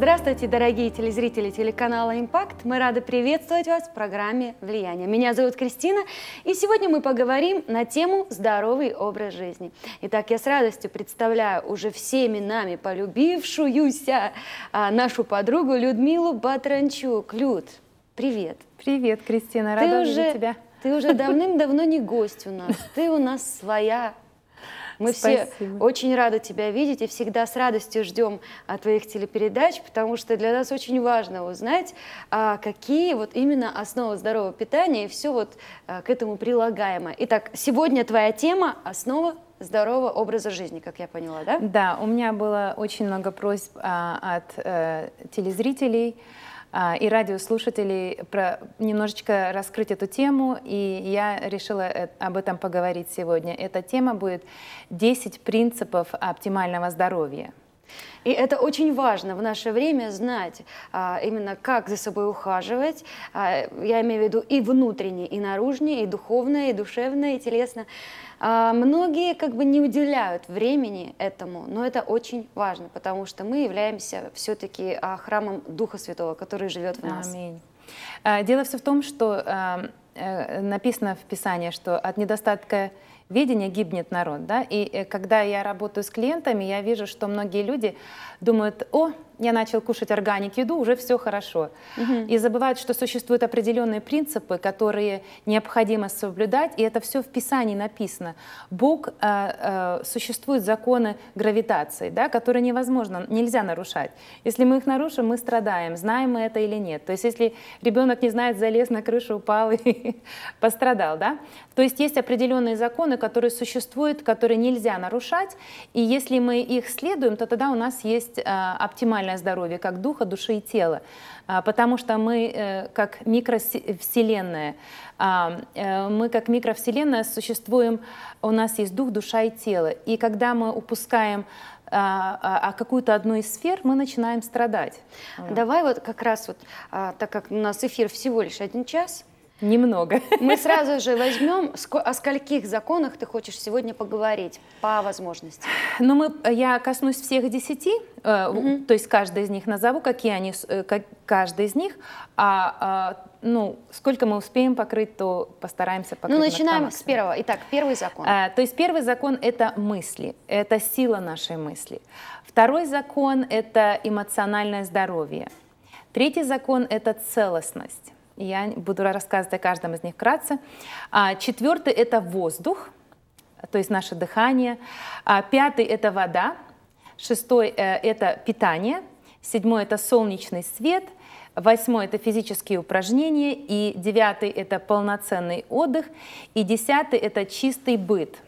Здравствуйте, дорогие телезрители телеканала «Импакт». Мы рады приветствовать вас в программе «Влияние». Меня зовут Кристина, и сегодня мы поговорим на тему «Здоровый образ жизни». Итак, я с радостью представляю уже всеми нами полюбившуюся а, нашу подругу Людмилу Батранчук. Люд, привет. Привет, Кристина, рада Ты уже... тебя. Ты уже давным-давно не гость у нас, ты у нас своя мы Спасибо. все очень рады тебя видеть и всегда с радостью ждем а, твоих телепередач, потому что для нас очень важно узнать, а, какие вот именно основы здорового питания и все вот а, к этому прилагаемо. Итак, сегодня твоя тема – основа здорового образа жизни, как я поняла, да? Да, у меня было очень много просьб а, от э, телезрителей, а, и радиослушателей про, немножечко раскрыть эту тему, и я решила э, об этом поговорить сегодня. Эта тема будет 10 принципов оптимального здоровья. И это очень важно в наше время знать а, именно как за собой ухаживать. А, я имею в виду и внутренне, и наружнее, и духовное, и душевное, и телесно. А, многие как бы не уделяют времени этому, но это очень важно, потому что мы являемся все-таки а, храмом Духа Святого, который живет в нас. Аминь. А, дело все в том, что а, э, написано в Писании, что от недостатка Видение гибнет народ. Да? И э, когда я работаю с клиентами, я вижу, что многие люди думают, о, я начал кушать органик еду, уже все хорошо. Угу. И забывают, что существуют определенные принципы, которые необходимо соблюдать, и это все в Писании написано. Бог, э, э, существуют законы гравитации, да, которые невозможно, нельзя нарушать. Если мы их нарушим, мы страдаем, знаем мы это или нет. То есть если ребенок не знает, залез на крышу, упал и пострадал, да? То есть есть определенные законы, которые существуют, которые нельзя нарушать, и если мы их следуем, то тогда у нас есть э, оптимальная эмоциональное здоровье как духа, души и тела, а, потому что мы э, как микровселенная, а, э, мы как микровселенная существуем, у нас есть дух, душа и тело. И когда мы упускаем а, а какую-то одну из сфер, мы начинаем страдать. Давай вот как раз вот, так как у нас эфир всего лишь один час, Немного. Мы сразу же возьмем, о скольких законах ты хочешь сегодня поговорить по возможности? Ну, мы, я коснусь всех десяти, угу. то есть каждый из них назову, какие они, э, как, каждый из них, а, а ну, сколько мы успеем покрыть, то постараемся покрыть. Ну, начинаем с первого. Итак, первый закон. А, то есть первый закон – это мысли, это сила нашей мысли. Второй закон – это эмоциональное здоровье. Третий закон – это целостность. Я буду рассказывать о каждом из них вкратце. А, четвертый – это воздух, то есть наше дыхание. А, пятый – это вода. Шестой э, – это питание. Седьмой – это солнечный свет. Восьмой – это физические упражнения. И девятый – это полноценный отдых. И десятый – это чистый быт –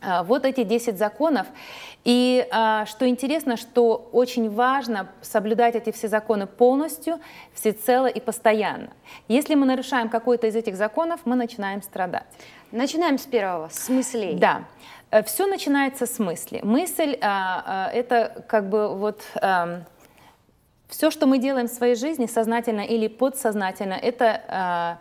а, вот эти 10 законов. И а, что интересно, что очень важно соблюдать эти все законы полностью, всецело и постоянно. Если мы нарушаем какой-то из этих законов, мы начинаем страдать. Начинаем с первого, с мыслей. Да. Э, все начинается с мысли. Мысль а, это как бы вот все, что мы делаем в своей жизни, сознательно или подсознательно, это а,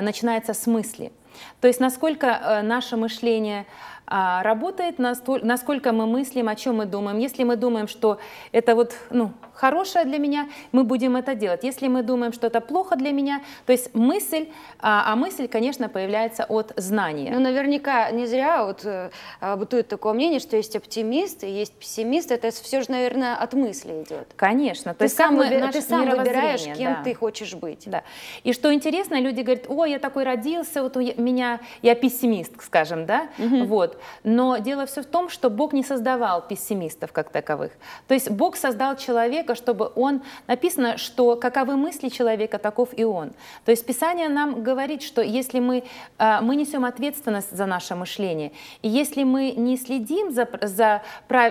начинается с мысли. То есть насколько э, наше мышление а, работает, насколько мы мыслим, о чем мы думаем. Если мы думаем, что это вот ну, хорошее для меня, мы будем это делать. Если мы думаем, что это плохо для меня, то есть мысль, а, а мысль, конечно, появляется от знания. Ну, наверняка не зря вот э, а, бытует такое мнение, что есть оптимист и есть пессимист. Это все же, наверное, от мысли идет. Конечно. То есть сам, выбираешь, ты сам выбираешь, кем да. ты хочешь быть. Да. И что интересно, люди говорят, о, я такой родился, вот у меня, я пессимист, скажем, да, угу. вот. Но дело все в том, что Бог не создавал пессимистов как таковых. То есть Бог создал человека, чтобы он... Написано, что каковы мысли человека, таков и он. То есть Писание нам говорит, что если мы, а, мы несем ответственность за наше мышление, и если мы не следим за, за,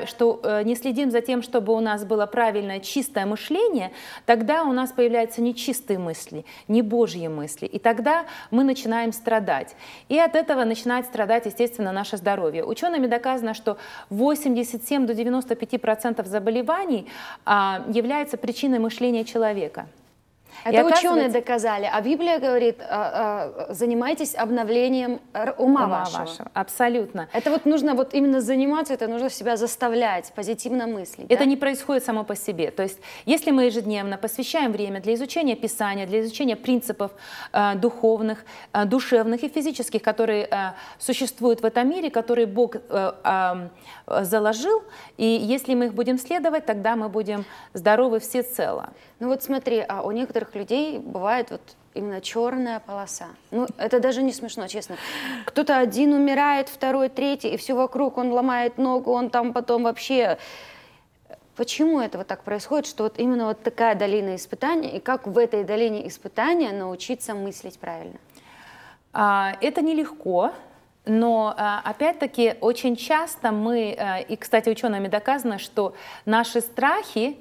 что, э, не следим за тем, чтобы у нас было правильное, чистое мышление, тогда у нас появляются нечистые мысли, не Божьи мысли. И тогда мы начинаем страдать. И от этого начинает страдать, естественно, наше здоровье здоровья. Учеными доказано, что 87 до 95% процентов заболеваний а, являются причиной мышления человека. Это и ученые доказали. А Библия говорит, а, а, занимайтесь обновлением ума, ума вашего. вашего. Абсолютно. Это вот нужно вот именно заниматься, это нужно себя заставлять, позитивно мыслить. Это да? не происходит само по себе. То есть, если мы ежедневно посвящаем время для изучения Писания, для изучения принципов э, духовных, э, душевных и физических, которые э, существуют в этом мире, которые Бог заложил, и если мы их будем следовать, тогда мы будем здоровы все цело. Ну вот смотри, а у некоторых людей бывает вот именно черная полоса. Ну, это даже не смешно, честно. Кто-то один умирает, второй, третий, и все вокруг, он ломает ногу, он там потом вообще... Почему это вот так происходит, что вот именно вот такая долина испытаний, и как в этой долине испытания научиться мыслить правильно? А, это нелегко, но а, опять-таки очень часто мы, а, и, кстати, учеными доказано, что наши страхи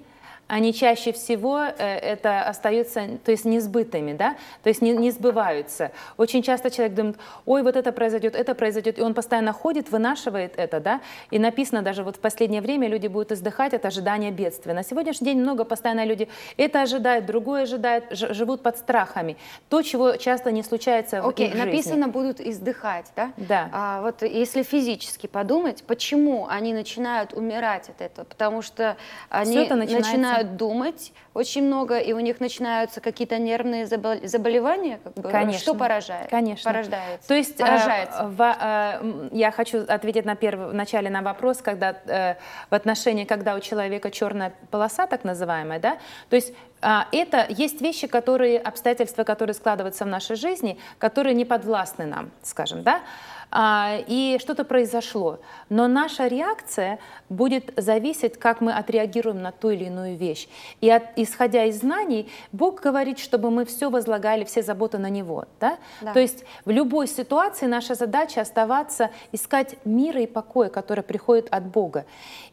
они чаще всего э, это остаются, то есть несбытыми, да, то есть не, не сбываются. Очень часто человек думает, ой, вот это произойдет, это произойдет, и он постоянно ходит, вынашивает это, да, и написано даже вот в последнее время люди будут издыхать от ожидания бедствия. На сегодняшний день много постоянно люди это ожидают, другое ожидают, живут под страхами. То, чего часто не случается Окей, в их написано будут издыхать, да? Да. А, вот если физически подумать, почему они начинают умирать от этого? Потому что они начинают начинают думать очень много, и у них начинаются какие-то нервные заболевания? Как бы, Конечно. Что поражает? Конечно. Порождается. То есть э, Поражается. Э, в, э, я хочу ответить на первый, в начале на вопрос, когда э, в отношении, когда у человека черная полоса, так называемая, да? То есть а, это есть вещи, которые, обстоятельства, которые складываются в нашей жизни, которые не подвластны нам, скажем, да? А, и что-то произошло. Но наша реакция будет зависеть, как мы отреагируем на ту или иную вещь. И от, исходя из знаний, Бог говорит, чтобы мы все возлагали, все заботы на Него. Да? Да. То есть в любой ситуации наша задача оставаться, искать мира и покоя, который приходит от Бога.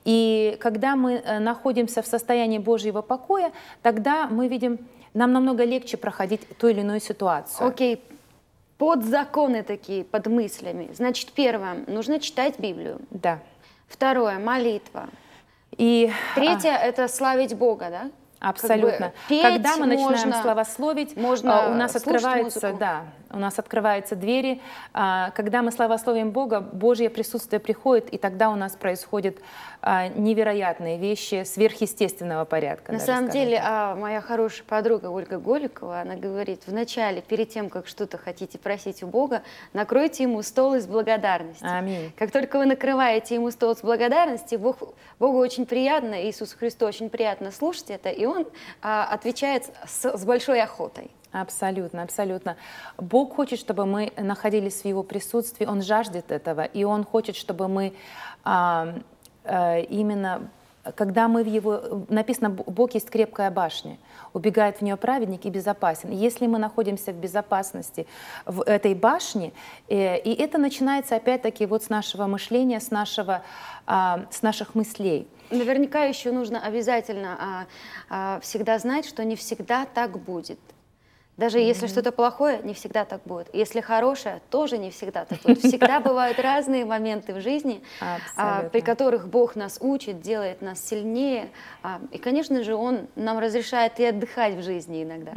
И когда мы э, находимся в состоянии Божьего покоя, тогда мы видим, нам намного легче проходить ту или иную ситуацию. Окей, okay под законы такие под мыслями. Значит, первое, нужно читать Библию. Да. Второе, молитва. И третье а... это славить Бога, да? Абсолютно. Как бы петь Когда мы начинаем можно, славословить, можно а, у нас открываются, музыку. да, у нас открываются двери. А, когда мы славословим Бога, Божье присутствие приходит, и тогда у нас происходит а, невероятные вещи сверхъестественного порядка. На самом сказать. деле, а, моя хорошая подруга Ольга Голикова, она говорит, вначале, перед тем, как что-то хотите просить у Бога, накройте ему стол из благодарности. Аминь. Как только вы накрываете ему стол из благодарности, Бог, Богу очень приятно, Иисусу Христу очень приятно слушать это, и Он а, отвечает с, с большой охотой. Абсолютно, абсолютно. Бог хочет, чтобы мы находились в Его присутствии, Он жаждет этого, и Он хочет, чтобы мы а, Э, именно когда мы в его... Написано, Бог есть крепкая башня, убегает в нее праведник и безопасен. Если мы находимся в безопасности в этой башне, э, и это начинается опять-таки вот с нашего мышления, с, нашего, а, с наших мыслей. Наверняка еще нужно обязательно а, а, всегда знать, что не всегда так будет. Даже mm-hmm. если что-то плохое, не всегда так будет. Если хорошее, тоже не всегда так будет. Всегда бывают разные моменты в жизни, а, при которых Бог нас учит, делает нас сильнее. А, и, конечно же, Он нам разрешает и отдыхать в жизни иногда.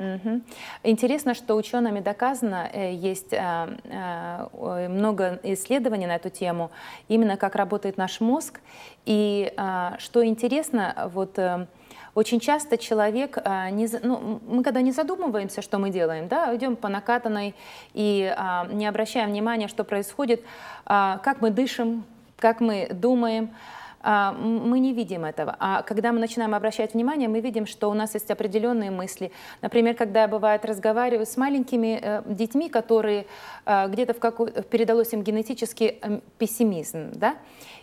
Интересно, что учеными доказано, э, есть а, много исследований на эту тему, именно как работает наш мозг. И что интересно, вот э, очень часто человек, а, не, ну, мы когда не задумываемся, что мы делаем, да, идем по накатанной и а, не обращаем внимания, что происходит, а, как мы дышим, как мы думаем, а, мы не видим этого. А когда мы начинаем обращать внимание, мы видим, что у нас есть определенные мысли. Например, когда я, бывает, разговариваю с маленькими э, детьми, которые э, где-то в какой передалось им генетический э, пессимизм, да?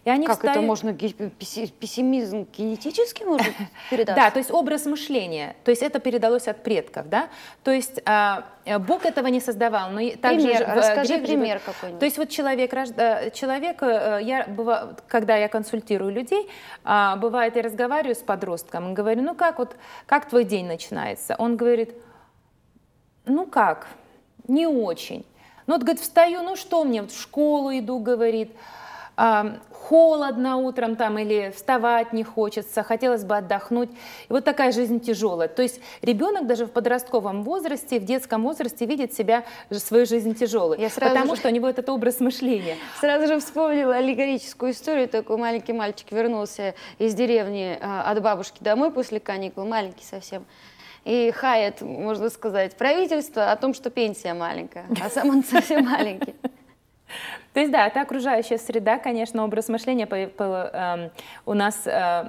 И они как встали... это можно пессимизм генетически может передать? Да, то есть образ мышления, то есть это передалось от предков, да? То есть а, Э, Бог этого не создавал. Но также пример, в, э, расскажи пример живет. какой-нибудь. То есть вот человек, э, человек я, быва, когда я консультирую людей, а, бывает, я разговариваю с подростком, говорю, ну как, вот, как твой день начинается? Он говорит, ну как, не очень. Ну вот, говорит, встаю, ну что мне, вот в школу иду, говорит, э, холодно утром там или вставать не хочется, хотелось бы отдохнуть. И вот такая жизнь тяжелая. То есть ребенок даже в подростковом возрасте, в детском возрасте видит себя, свою жизнь тяжелой. Я сразу потому же... что у него этот образ мышления. Сразу же вспомнила аллегорическую историю. Такой маленький мальчик вернулся из деревни а, от бабушки домой после каникул, маленький совсем и хает, можно сказать, правительство о том, что пенсия маленькая, а сам он совсем маленький. То есть, да, это окружающая среда, конечно, образ мышления эм, у нас э,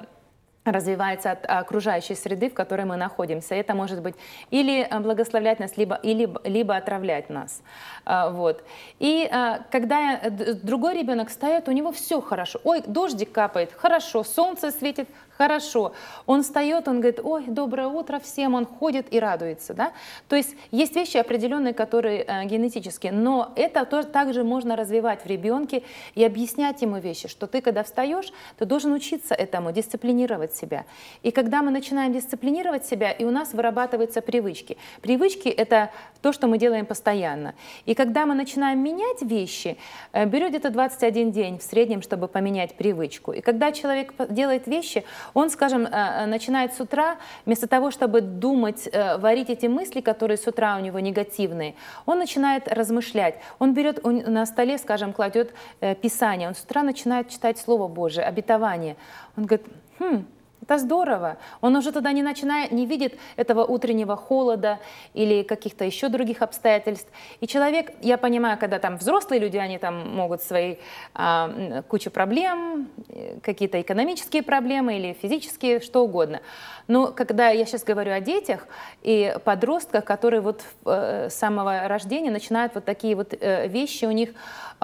развивается от окружающей среды, в которой мы находимся. Это может быть или э, благословлять нас, либо, или, либо отравлять нас. Э, вот. И когда другой ребенок встает, у него все хорошо. Ой, дождик капает, хорошо, солнце светит, хорошо. Он встает, он говорит, ой, доброе утро всем, он ходит и радуется. Да? То есть есть вещи определенные, которые э, генетические, но это тоже также можно развивать в ребенке и объяснять ему вещи, что ты, когда встаешь, ты должен учиться этому, дисциплинировать себя. И когда мы начинаем дисциплинировать себя, и у нас вырабатываются привычки. Привычки — это то, что мы делаем постоянно. И когда мы начинаем менять вещи, э, берет это то 21 день в среднем, чтобы поменять привычку. И когда человек делает вещи, он, скажем, э, э, начинает с утра, вместо того, чтобы думать, э, варить эти мысли, которые с утра у него негативные, он начинает размышлять. Он берет он на столе, скажем, кладет Писание, он с утра начинает читать Слово Божие, обетование. Он говорит, хм, это здорово. Он уже тогда не начинает, не видит этого утреннего холода или каких-то еще других обстоятельств. И человек, я понимаю, когда там взрослые люди, они там могут свои а, кучу проблем, э, какие-то экономические проблемы или физические, что угодно. Но когда я сейчас говорю о детях и подростках, которые вот э, с самого рождения начинают вот такие вот э, вещи у них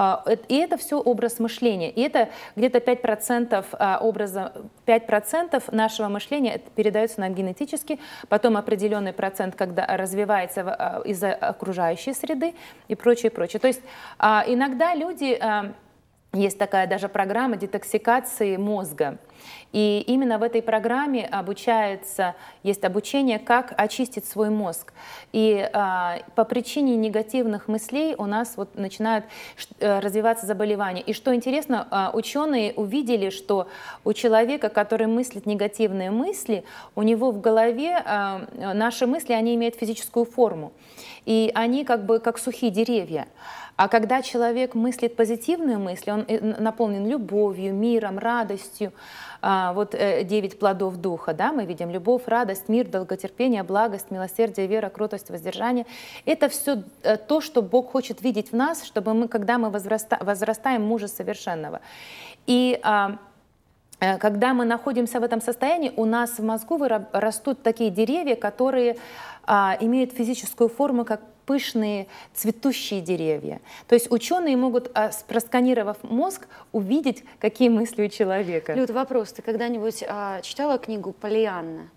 а, и это все образ мышления. И это где-то 5% а, образа, 5% нашего мышления это передается нам генетически, потом определенный процент, когда развивается а, из-за окружающей среды и прочее, прочее. То есть иногда люди есть такая даже программа детоксикации мозга. И именно в этой программе обучается, есть обучение, как очистить свой мозг. И а, по причине негативных мыслей у нас вот начинают э, развиваться заболевания. И что интересно, а, ученые увидели, что у человека, который мыслит негативные мысли, у него в голове а, наши мысли, они имеют физическую форму. И они как бы как сухие деревья. А когда человек мыслит позитивную мысль, он э, наполнен любовью, миром, радостью, а, вот э, девять плодов духа, да, мы видим любовь, радость, мир, долготерпение, благость, милосердие, вера, кротость, воздержание. Это все э, то, что Бог хочет видеть в нас, чтобы мы, когда мы возраста, возрастаем мужа совершенного. И а, когда мы находимся в этом состоянии, у нас в мозгу растут такие деревья, которые а, имеют физическую форму, как пышные цветущие деревья. То есть ученые могут, а, просканировав мозг, увидеть, какие мысли у человека. Люд, вопрос. Ты когда-нибудь а, читала книгу «Полианна»?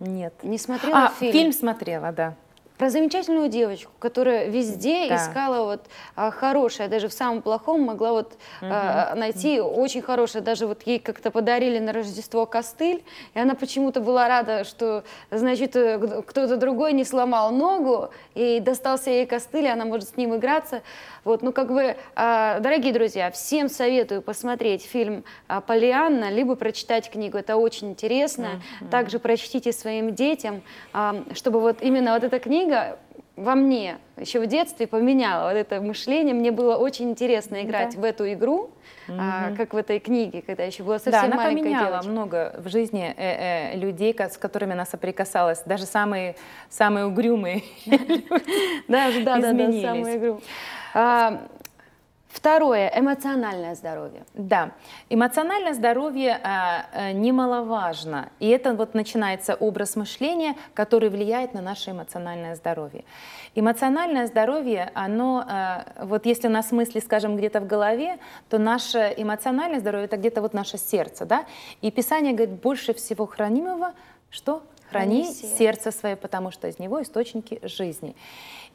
Нет. Не смотрела а, фильм? фильм смотрела, да про замечательную девочку, которая везде да. искала вот а, хорошее, даже в самом плохом могла вот угу. а, найти угу. очень хорошее, даже вот ей как-то подарили на Рождество костыль, и она почему-то была рада, что значит э, кто-то другой не сломал ногу и достался ей костыль, и она может с ним играться, вот, ну как бы, а, дорогие друзья, всем советую посмотреть фильм а, Полианна, либо прочитать книгу, это очень интересно, угу. также прочтите своим детям, а, чтобы вот именно вот эта книга книга во мне еще в детстве поменяла вот это мышление. Мне было очень интересно играть да. в эту игру, угу. а, как в этой книге, когда еще была совсем да, она поменяла девочка. много в жизни э -э, людей, с которыми она соприкасалась. Даже самые, самые угрюмые Даже, да, да, да, самые угрюмые. А, Второе, эмоциональное здоровье. Да, эмоциональное здоровье а, э, немаловажно. И это вот начинается образ мышления, который влияет на наше эмоциональное здоровье. Эмоциональное здоровье, оно, э, вот если у нас мысли, скажем, где-то в голове, то наше эмоциональное здоровье, это где-то вот наше сердце, да? И Писание говорит, больше всего хранимого, что Храни сердце свое, потому что из него источники жизни.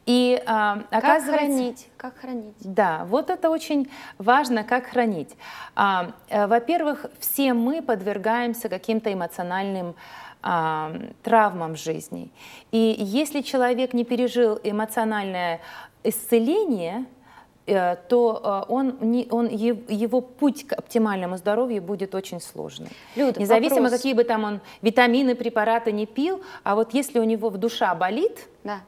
И а, оказывается, как хранить? Как хранить? Да, вот это очень важно, как хранить. А, э, во-первых, все мы подвергаемся каким-то эмоциональным а, травмам жизни. И если человек не пережил эмоциональное исцеление, Э, то э, он, не, он, его путь к оптимальному здоровью будет очень сложный. Люд, Независимо, вопрос. какие бы там он витамины, препараты не пил, а вот если у него в душа болит, да.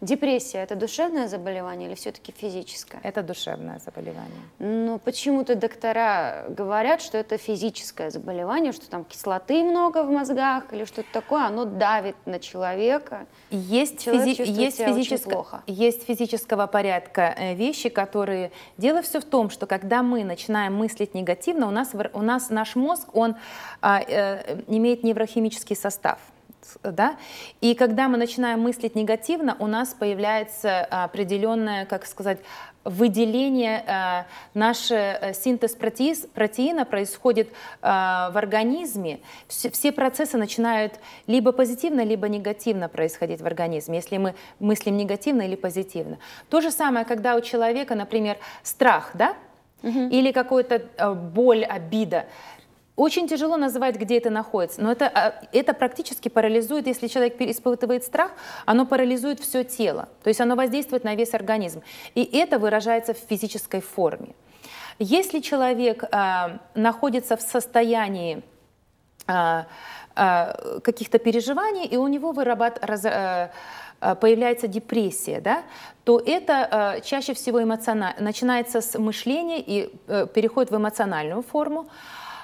Депрессия – это душевное заболевание или все-таки физическое? Это душевное заболевание. Но ну, почему-то доктора говорят, что это физическое заболевание, что там кислоты много в мозгах или что-то такое, оно давит на человека. Есть, Человек физи- есть, физическо- есть физического порядка э, вещи, которые… Дело все в том, что когда мы начинаем мыслить негативно, у нас, у нас наш мозг, он а, э, имеет неврохимический состав – да? И когда мы начинаем мыслить негативно, у нас появляется э, определенное, как сказать, выделение, э, наш э, синтез протеина происходит в организме. Все процессы начинают либо позитивно, либо негативно происходить в организме, если мы мыслим негативно или позитивно. То же самое, когда у человека, например, страх, да, угу. или какая-то боль, обида – очень тяжело называть, где это находится, но это, а, это практически парализует, если человек испытывает страх, оно парализует все тело, то есть оно воздействует на весь организм, и это выражается в физической форме. Если человек э, находится в состоянии э, э, каких-то переживаний, и у него вырабат, раз, э, появляется депрессия, да, то это э, чаще всего эмоционально, начинается с мышления и э, переходит в эмоциональную форму.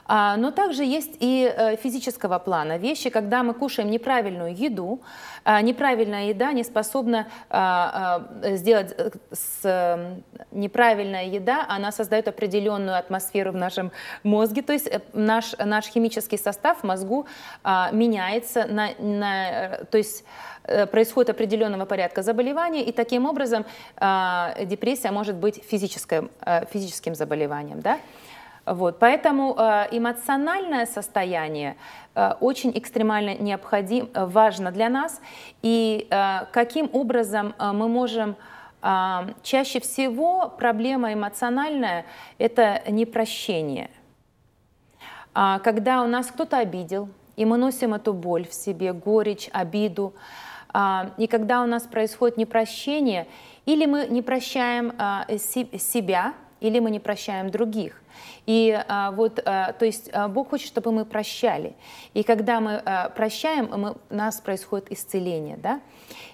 А, но также есть и э, физического плана вещи, когда мы кушаем неправильную еду, а, неправильная еда не способна а, сделать э, с... Э, неправильная еда, она создает определенную атмосферу в нашем мозге, то есть наш, наш химический состав в мозгу меняется, на, на, то есть происходит определенного порядка заболевания, и таким образом депрессия может быть физическим, физическим заболеванием. Да? Вот, поэтому э, эмоциональное состояние э, очень экстремально необходим, э, важно для нас. И каким образом мы можем чаще всего проблема эмоциональная это непрощение. А, когда у нас кто-то обидел, и мы носим эту боль в себе, горечь, обиду, а, и когда у нас происходит непрощение, или мы не прощаем себя, или мы не прощаем других. И а, вот, а, то есть а, Бог хочет, чтобы мы прощали. И когда мы а, прощаем, мы, у нас происходит исцеление, да?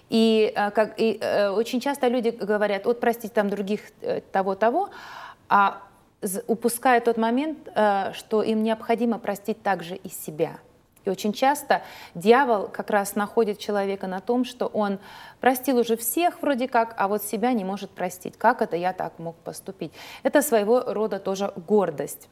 И, а, как, и а, очень часто люди говорят, вот простить там других э, того-того, а упуская тот момент, э, что им необходимо простить также и себя – и очень часто дьявол как раз находит человека на том, что он простил уже всех вроде как, а вот себя не может простить. Как это я так мог поступить? Это своего рода тоже гордость.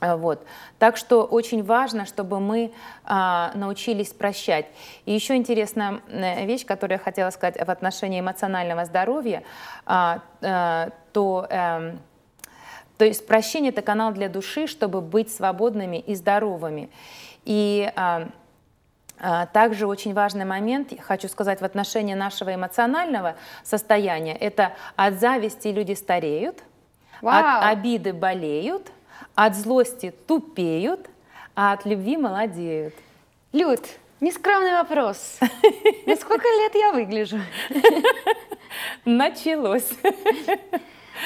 А, вот. Так что очень важно, чтобы мы а, научились прощать. И еще интересная э, вещь, которую я хотела сказать в отношении эмоционального здоровья, а, а, то... А, то есть прощение – это канал для души, чтобы быть свободными и здоровыми. И а, а, также очень важный момент, хочу сказать, в отношении нашего эмоционального состояния, это от зависти люди стареют, Вау. от обиды болеют, от злости тупеют, а от любви молодеют. Люд, нескромный вопрос. На сколько лет я выгляжу? Началось.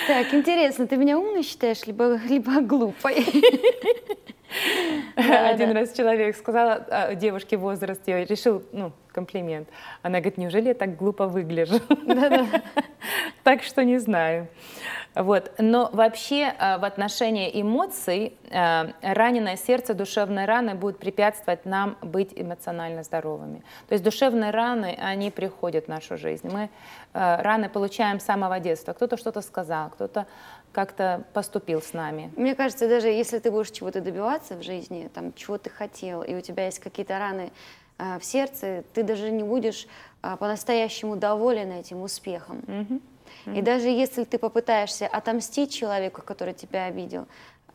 Так, интересно, ты меня умной считаешь, либо, либо глупой? Один раз человек сказал «А, девушке возраст, я решил, ну, комплимент. Она говорит, неужели я так глупо выгляжу? Так что не знаю. Вот. Но вообще а, в отношении эмоций а, раненое сердце, душевные раны будут препятствовать нам быть эмоционально здоровыми. То есть душевные раны, они приходят в нашу жизнь. Мы раны получаем с самого детства. Кто-то что-то сказал, кто-то как-то поступил с нами. Мне кажется, даже если ты будешь чего-то добиваться в жизни, там, чего ты хотел, и у тебя есть какие-то раны э, в сердце, ты даже не будешь э, по-настоящему доволен этим успехом. Mm-hmm. Mm-hmm. И даже если ты попытаешься отомстить человеку, который тебя обидел,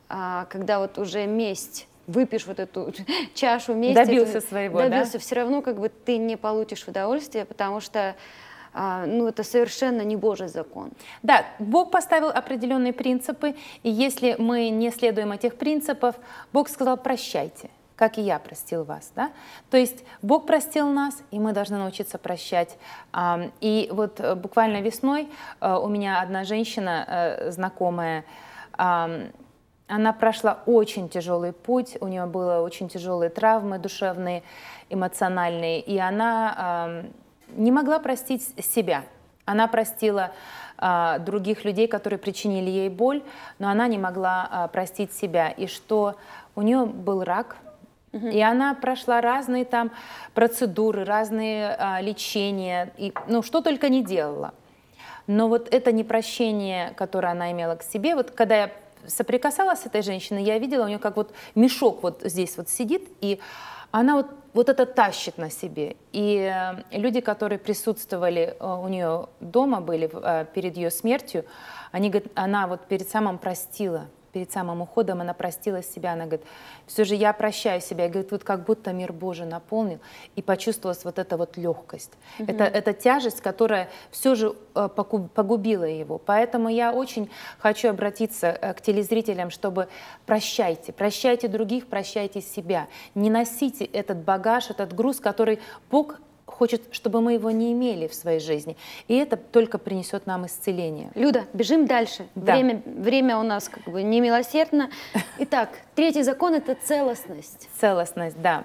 э, когда вот уже месть выпьешь вот эту чашу мести. Добился своего, добился, да? все равно как бы ты не получишь удовольствия, потому что а, ну, это совершенно не Божий закон. Да, Бог поставил определенные принципы, и если мы не следуем этих принципов, Бог сказал «прощайте» как и я простил вас. Да? То есть Бог простил нас, и мы должны научиться прощать. А, и вот э, буквально весной э, у меня одна женщина э, знакомая, а, она прошла очень тяжелый путь, у нее были очень тяжелые травмы душевные, эмоциональные, и она не могла простить себя. Она простила а, других людей, которые причинили ей боль, но она не могла а, простить себя. И что у нее был рак, и она прошла разные там процедуры, разные а, лечения, и, ну что только не делала. Но вот это непрощение, которое она имела к себе, вот когда я соприкасалась с этой женщиной, я видела, у нее как вот мешок вот здесь вот сидит, и она вот вот это тащит на себе. И э, люди, которые присутствовали э, у нее дома, были э, перед ее смертью, они, она вот перед самым простила перед самым уходом она простила себя, она говорит, все же я прощаю себя, и говорит, вот как будто мир Божий наполнил, и почувствовалась вот эта вот легкость. Угу. Это, это тяжесть, которая все же э, погубила его. Поэтому я очень хочу обратиться э, к телезрителям, чтобы прощайте, прощайте других, прощайте себя. Не носите этот багаж, этот груз, который Бог хочет, чтобы мы его не имели в своей жизни. И это только принесет нам исцеление. Люда, бежим дальше. Да. Время, время у нас как бы немилосердно. Итак, третий закон — это целостность. Целостность, да.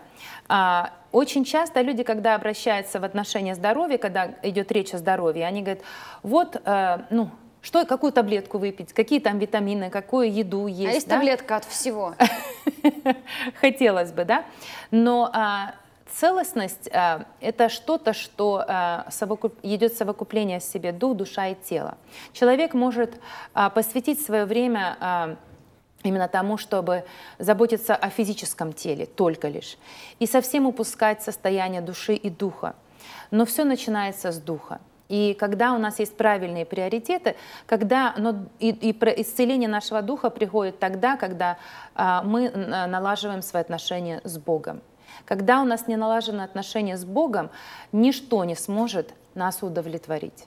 А, очень часто люди, когда обращаются в отношения здоровья, когда идет речь о здоровье, они говорят, вот, э, ну, что, какую таблетку выпить, какие там витамины, какую еду а есть. А есть да? таблетка от всего. Хотелось бы, да? Но а, целостность э, — это что-то, что э, совокуп... идет совокупление в себе дух, душа и тело. Человек может э, посвятить свое время э, именно тому, чтобы заботиться о физическом теле только лишь, и совсем упускать состояние души и духа. Но все начинается с духа. И когда у нас есть правильные приоритеты, когда но и, и исцеление нашего духа приходит тогда, когда а, мы налаживаем свои отношения с Богом. Когда у нас не налажены отношения с Богом, ничто не сможет нас удовлетворить.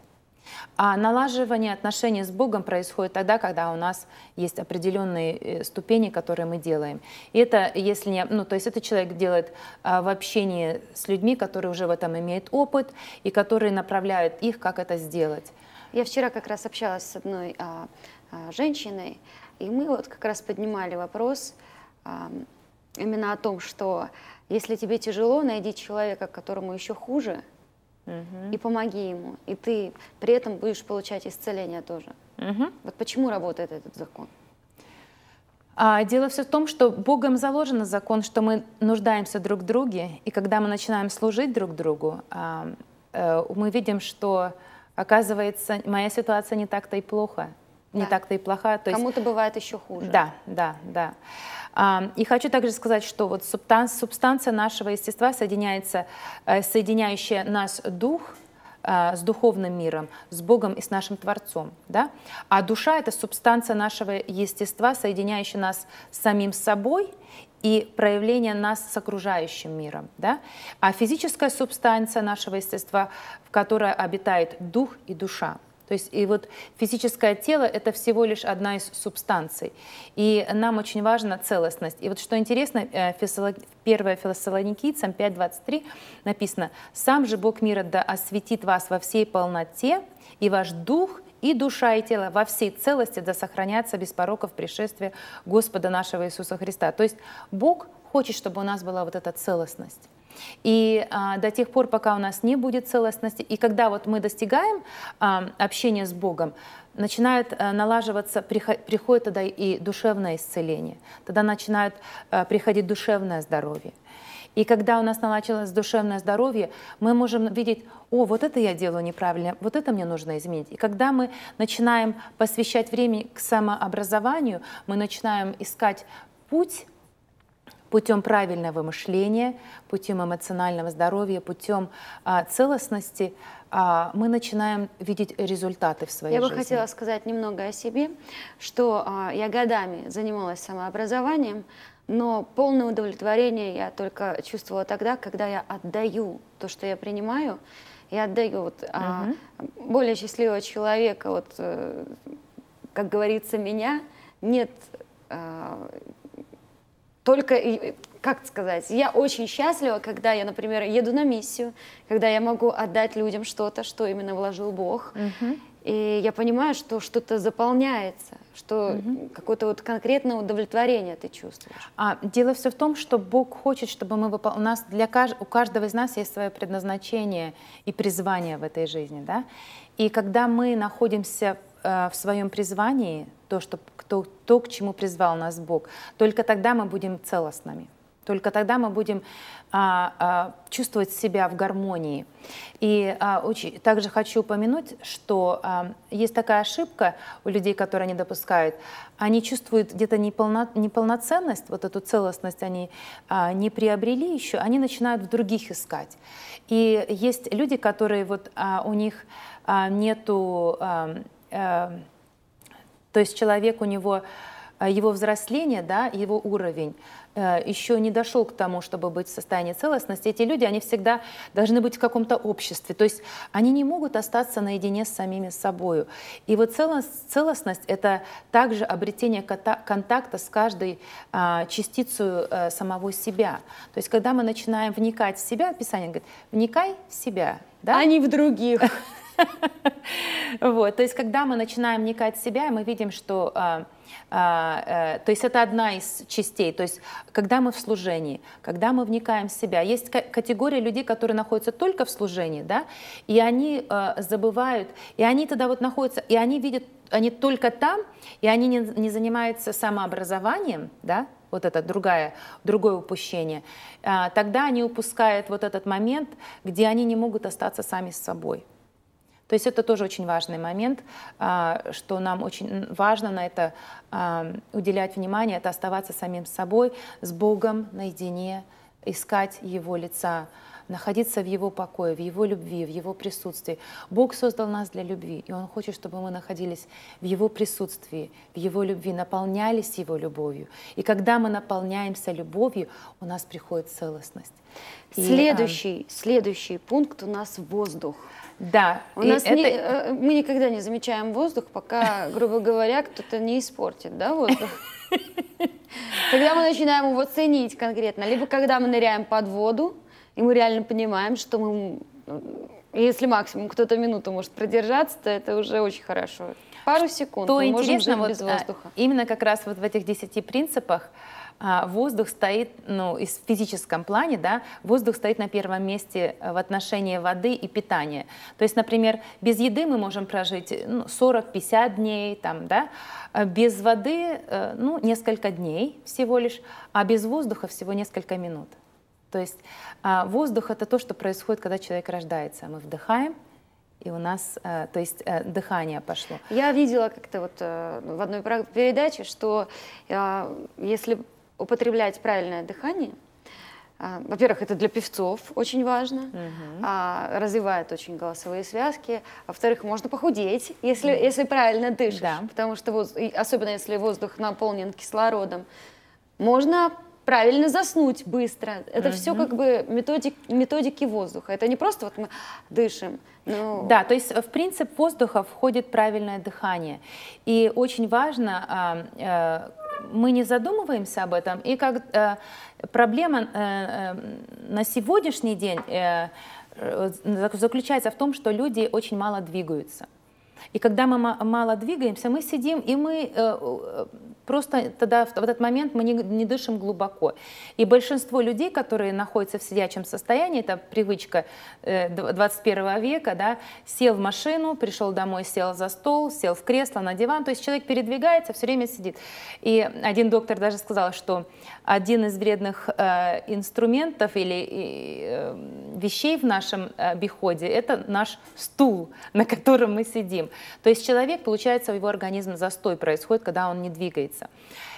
А налаживание отношений с Богом происходит тогда, когда у нас есть определенные э, ступени, которые мы делаем. И это, если не, ну, то есть это человек делает а, в общении с людьми, которые уже в этом имеют опыт и которые направляют их, как это сделать. Я вчера как раз общалась с одной а, а, женщиной, и мы вот как раз поднимали вопрос а, именно о том, что если тебе тяжело, найди человека, которому еще хуже, угу. и помоги ему. И ты при этом будешь получать исцеление тоже. Угу. Вот почему работает этот закон? А, дело все в том, что Богом заложен закон, что мы нуждаемся друг в друге, и когда мы начинаем служить друг другу, а, а, мы видим, что оказывается моя ситуация не так-то и плохо, да. не так-то и плоха. Кому-то бывает еще хуже. Да, да, да. И хочу также сказать, что вот субстанция, нашего естества, соединяется, э, соединяющая нас дух э, с духовным миром, с Богом и с нашим Творцом. Да? А душа — это субстанция нашего естества, соединяющая нас с самим собой и проявление нас с окружающим миром. Да? А физическая субстанция нашего естества, в которой обитает дух и душа. То есть и вот физическое тело — это всего лишь одна из субстанций. И нам очень важна целостность. И вот что интересно, э, первое фессалоникийцам 5.23 написано «Сам же Бог мира да осветит вас во всей полноте, и ваш дух и душа, и тело во всей целости да сохранятся без пороков пришествия Господа нашего Иисуса Христа». То есть Бог хочет, чтобы у нас была вот эта целостность. И а, до тех пор, пока у нас не будет целостности, и когда вот мы достигаем а, общения с Богом, начинает а, налаживаться, приход, приходит тогда и душевное исцеление, тогда начинает а, приходить душевное здоровье. И когда у нас наладилось душевное здоровье, мы можем видеть, о, вот это я делаю неправильно, вот это мне нужно изменить. И когда мы начинаем посвящать время к самообразованию, мы начинаем искать путь путем правильного мышления, путем эмоционального здоровья, путем а, целостности, а, мы начинаем видеть результаты в своей я жизни. Я бы хотела сказать немного о себе, что а, я годами занималась самообразованием, но полное удовлетворение я только чувствовала тогда, когда я отдаю то, что я принимаю, я отдаю вот, угу. а, более счастливого человека, вот, э, как говорится, меня, нет а, только, как сказать, я очень счастлива, когда я, например, еду на миссию, когда я могу отдать людям что-то, что именно вложил Бог. Угу. И я понимаю, что что-то заполняется, что угу. какое-то вот конкретное удовлетворение ты чувствуешь. А дело все в том, что Бог хочет, чтобы мы выпол... у нас для кажд... у каждого из нас есть свое предназначение и призвание в этой жизни, да. И когда мы находимся э, в своем призвании, то, что то, то, к чему призвал нас Бог. Только тогда мы будем целостными. Только тогда мы будем а, а, чувствовать себя в гармонии. И а, очень, также хочу упомянуть, что а, есть такая ошибка у людей, которые они допускают. Они чувствуют где-то неполно, неполноценность, вот эту целостность они а, не приобрели еще, они начинают в других искать. И есть люди, которые вот а, у них а, нету... А, а, то есть человек у него э, его взросление, да, его уровень э, еще не дошел к тому, чтобы быть в состоянии целостности, эти люди, они всегда должны быть в каком-то обществе. То есть они не могут остаться наедине с самими собой. И вот целостность, целостность — это также обретение контакта с каждой а, частицей а, э, самого себя. То есть когда мы начинаем вникать в себя, Писание говорит, вникай в себя. Да? А не в других. Вот, то есть, когда мы начинаем вникать в себя, мы видим, что, а, а, а, то есть, это одна из частей. То есть, когда мы в служении, когда мы вникаем в себя, есть категория людей, которые находятся только в служении, да, и они а, забывают, и они тогда вот находятся, и они видят, они только там, и они не, не занимаются самообразованием, да, вот это другая, другое упущение, а, тогда они упускают вот этот момент, где они не могут остаться сами с собой. То есть это тоже очень важный момент, а, что нам очень важно на это а, уделять внимание, это оставаться самим собой, с Богом наедине, искать Его лица, находиться в Его покое, в Его любви, в Его присутствии. Бог создал нас для любви, и Он хочет, чтобы мы находились в Его присутствии, в Его любви, наполнялись Его любовью. И когда мы наполняемся любовью, у нас приходит целостность. А, следующий, и, следующий пункт у нас воздух. Да. У нас это... не, э, мы никогда не замечаем воздух, пока, грубо говоря, кто-то не испортит, да, воздух. Когда мы начинаем его ценить конкретно, либо когда мы ныряем под воду, и мы реально понимаем, что мы, ну, если максимум кто-то минуту может продержаться, то это уже очень хорошо. Пару секунд. То мы интересно, можем жить вот без а, воздуха. именно как раз вот в этих десяти принципах а, воздух стоит, ну, в физическом плане, да, воздух стоит на первом месте э, в отношении воды и питания. То есть, например, без еды мы можем прожить ну, 40-50 дней, там, да, а без воды, э, ну, несколько дней всего лишь, а без воздуха всего несколько минут. То есть а, воздух — это то, что происходит, когда человек рождается. Мы вдыхаем, и у нас, э, то есть дыхание пошло. Я видела как-то вот в одной передаче, что если употреблять правильное дыхание. А, во-первых, это для певцов очень важно, угу. развивает очень голосовые связки. Во-вторых, можно похудеть, если, угу. если правильно дышишь, да. потому что особенно если воздух наполнен кислородом, можно правильно заснуть быстро. Это угу. все как бы методик, методики воздуха. Это не просто вот мы дышим. Но... Да, то есть э, в принцип воздуха входит правильное дыхание. И очень важно а, э, мы не задумываемся об этом. И как э, проблема э, э на сегодняшний день э, э заключается в том, что люди очень мало двигаются. И когда мы мало двигаемся, мы сидим, и мы э, Просто тогда в этот момент мы не, не дышим глубоко. И большинство людей, которые находятся в сидячем состоянии, это привычка 21 э, века, да, сел в машину, пришел домой, сел за стол, сел в кресло, на диван, то есть человек передвигается, все время сидит. И один доктор даже сказал, что один из вредных э, инструментов или э, вещей в нашем обиходе э, – это наш стул, на котором мы сидим. То есть человек, получается, у его организм застой происходит, когда он не двигается двигаться.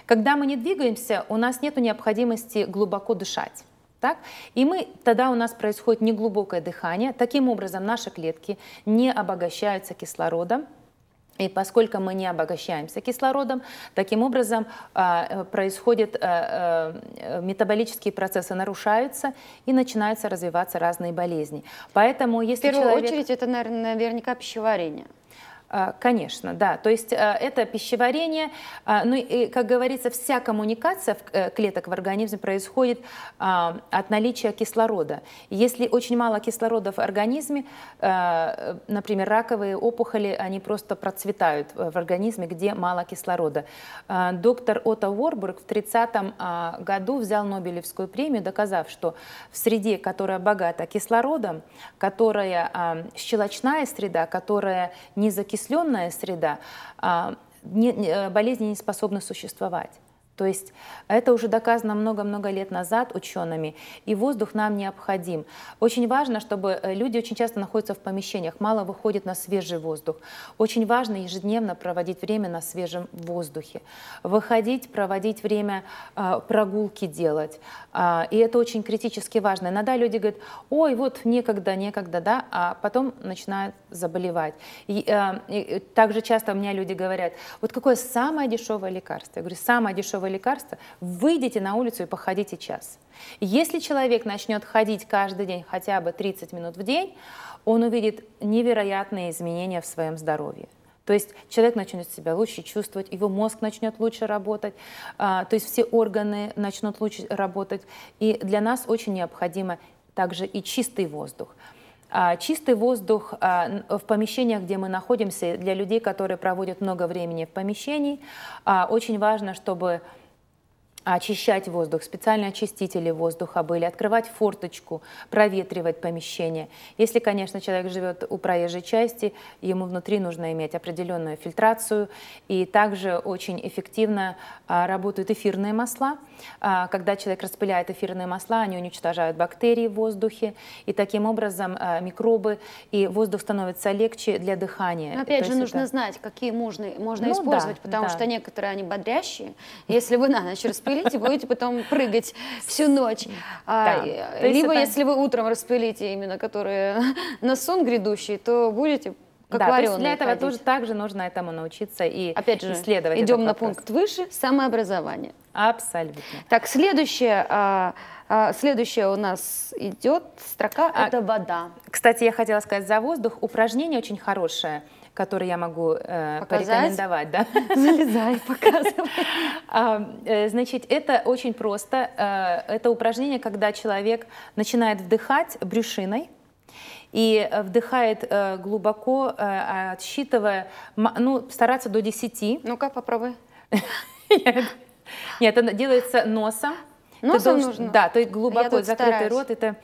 Когда мы не двигаемся, у нас нет необходимости глубоко дышать. Так? И мы, тогда у нас происходит неглубокое дыхание. Таким образом, наши клетки не обогащаются кислородом, и поскольку мы не обогащаемся кислородом, таким образом а, э, происходят э, а, э, метаболические процессы нарушаются и начинаются развиваться разные болезни. Поэтому если в первую человек... очередь это наверное, наверняка пищеварение. А, конечно, да. То есть а, это пищеварение, а, ну и, как говорится, вся коммуникация э, клеток в организме происходит от наличия кислорода. Если очень мало кислорода в организме, например, раковые опухоли, они просто процветают в организме, где мало кислорода. Доктор Отто Ворбург в 30 году взял Нобелевскую премию, доказав, что в среде, которая богата кислородом, которая щелочная среда, которая не закисленная, окисленная среда, а, э, болезни не способны существовать. То есть это уже доказано много-много лет назад учеными, и воздух нам необходим. Очень важно, чтобы э, люди очень часто находятся в помещениях, мало выходят на свежий воздух. Очень важно ежедневно проводить время на свежем воздухе, выходить, проводить время, а, прогулки делать. А, и это очень критически важно. Иногда люди говорят, ой, вот некогда, некогда, да, а потом начинают заболевать. И, э, и э, также часто у меня люди говорят, вот какое самое дешевое лекарство? Я говорю, самое дешевое лекарство, выйдите на улицу и походите час. Если человек начнет ходить каждый день хотя бы 30 минут в день, он увидит невероятные изменения в своем здоровье. То есть человек начнет себя лучше чувствовать, его мозг начнет лучше работать, а, то есть все органы начнут лучше работать. И для нас очень необходимо также и чистый воздух. А, чистый воздух а, в помещениях, где мы находимся, для людей, которые проводят много времени в помещении, а, очень важно, чтобы очищать воздух, специальные очистители воздуха были, открывать форточку, проветривать помещение. Если, конечно, человек живет у проезжей части, ему внутри нужно иметь определенную фильтрацию. И также очень эффективно а, работают эфирные масла. А, когда человек распыляет эфирные масла, они уничтожают бактерии в воздухе, и таким образом а, микробы, и воздух становится легче для дыхания. Но опять То же, нужно это... знать, какие можно, можно ну, использовать, да, потому да. что некоторые они бодрящие. Если вы на ночь распыляете, распылите, будете потом прыгать всю ночь. Да. А, э, либо это... если вы утром распылите именно, которые на сон грядущий, то будете как да, то для этого ходить. тоже также нужно этому научиться и Опять же, исследовать. Идем на пункт выше самообразование. Абсолютно. Так, следующее, а, а, следующая у нас идет строка а, это вода. Кстати, я хотела сказать за воздух упражнение очень хорошее которые я могу э, порекомендовать. Да? Залезай, показывай. А, э, значит, это очень просто. Э, это упражнение, когда человек начинает вдыхать брюшиной, и э, вдыхает глубоко, отсчитывая, ну, стараться до 10. Ну-ка, попробуй. Нет, это делается носом. Носом нужно? Да, то есть глубоко закрытый стараюсь. рот. Это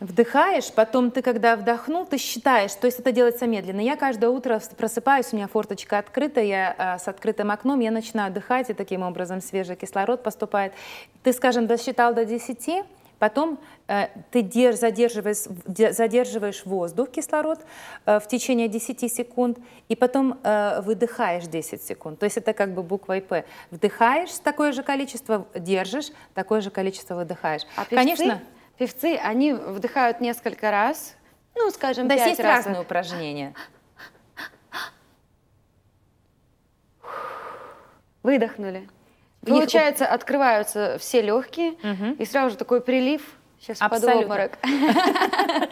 Вдыхаешь, потом ты, когда вдохнул, ты считаешь, то есть это делается медленно. Я каждое утро просыпаюсь, у меня форточка открыта, я а, с открытым окном, я начинаю дыхать, и таким образом свежий кислород поступает. Ты, скажем, досчитал до 10, Потом э, ты задерживаешь, задерживаешь воздух, кислород э, в течение 10 секунд, и потом э, выдыхаешь 10 секунд. То есть это как бы буква «П». Вдыхаешь такое же количество, держишь, такое же количество выдыхаешь. А певцы? Конечно певцы, они вдыхают несколько раз, ну, скажем, да, пять есть разные упражнения. Выдохнули. Получается, открываются все легкие, угу. и сразу же такой прилив Сейчас Абсолютно. в обморок.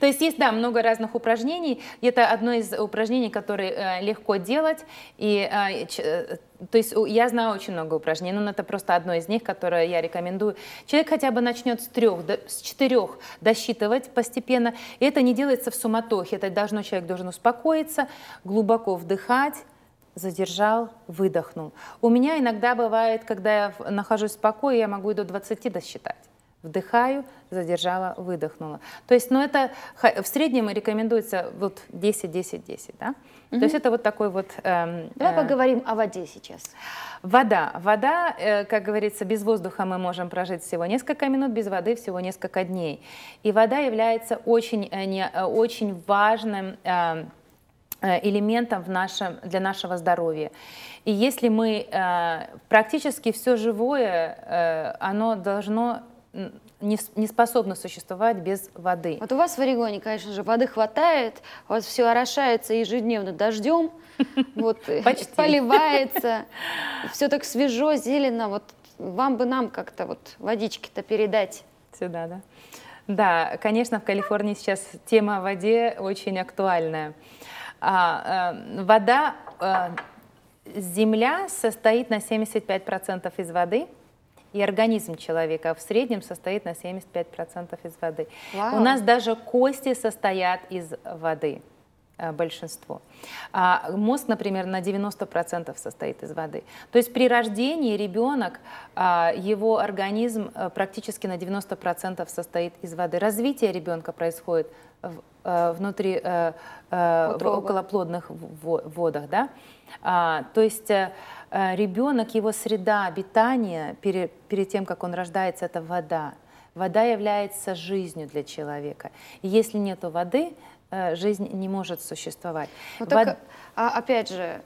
То есть есть, да, много разных упражнений. Это одно из упражнений, которые э, легко делать. И, э, э, то есть я знаю очень много упражнений, но это просто одно из них, которое я рекомендую. Человек хотя бы начнет с трех, с четырех досчитывать постепенно. И это не делается в суматохе. Это должно человек должен успокоиться, глубоко вдыхать, задержал, выдохнул. У меня иногда бывает, когда я нахожусь в покое, я могу и до 20 досчитать. Вдыхаю, задержала, выдохнула. То есть, ну это в среднем рекомендуется вот 10-10-10, да? Угу. То есть это вот такой вот... Э, Давай э, поговорим о воде сейчас. Вода. Вода, э, как говорится, без воздуха мы можем прожить всего несколько минут, без воды всего несколько дней. И вода является очень, э, не, э, очень важным... Эм, э, элементом в нашем, для нашего здоровья. И если мы э, практически все живое, э, оно должно не, не способна существовать без воды. Вот у вас в Орегоне, конечно же, воды хватает, у вас все орошается ежедневно дождем, вот, э, поливается, все так свежо, зелено, вот вам бы нам как-то вот водички-то передать. Сюда, да. Да, конечно, в Калифорнии сейчас тема о воде очень актуальная. А, э, вода, э, земля состоит на 75% из воды – и организм человека а в среднем состоит на 75% из воды. Вау. У нас даже кости состоят из воды э, большинство. А мозг, например, на 90% состоит из воды. То есть при рождении ребенок, а, его организм э, практически на 90% состоит из воды. Развитие ребенка происходит э, внутри, в околоплодных водах. Да? А, то есть Э, ребенок, его среда обитания перед, перед тем, как он рождается, это вода. Вода является жизнью для человека. И если нет воды, э, жизнь не может существовать. Ну, так, а, опять же,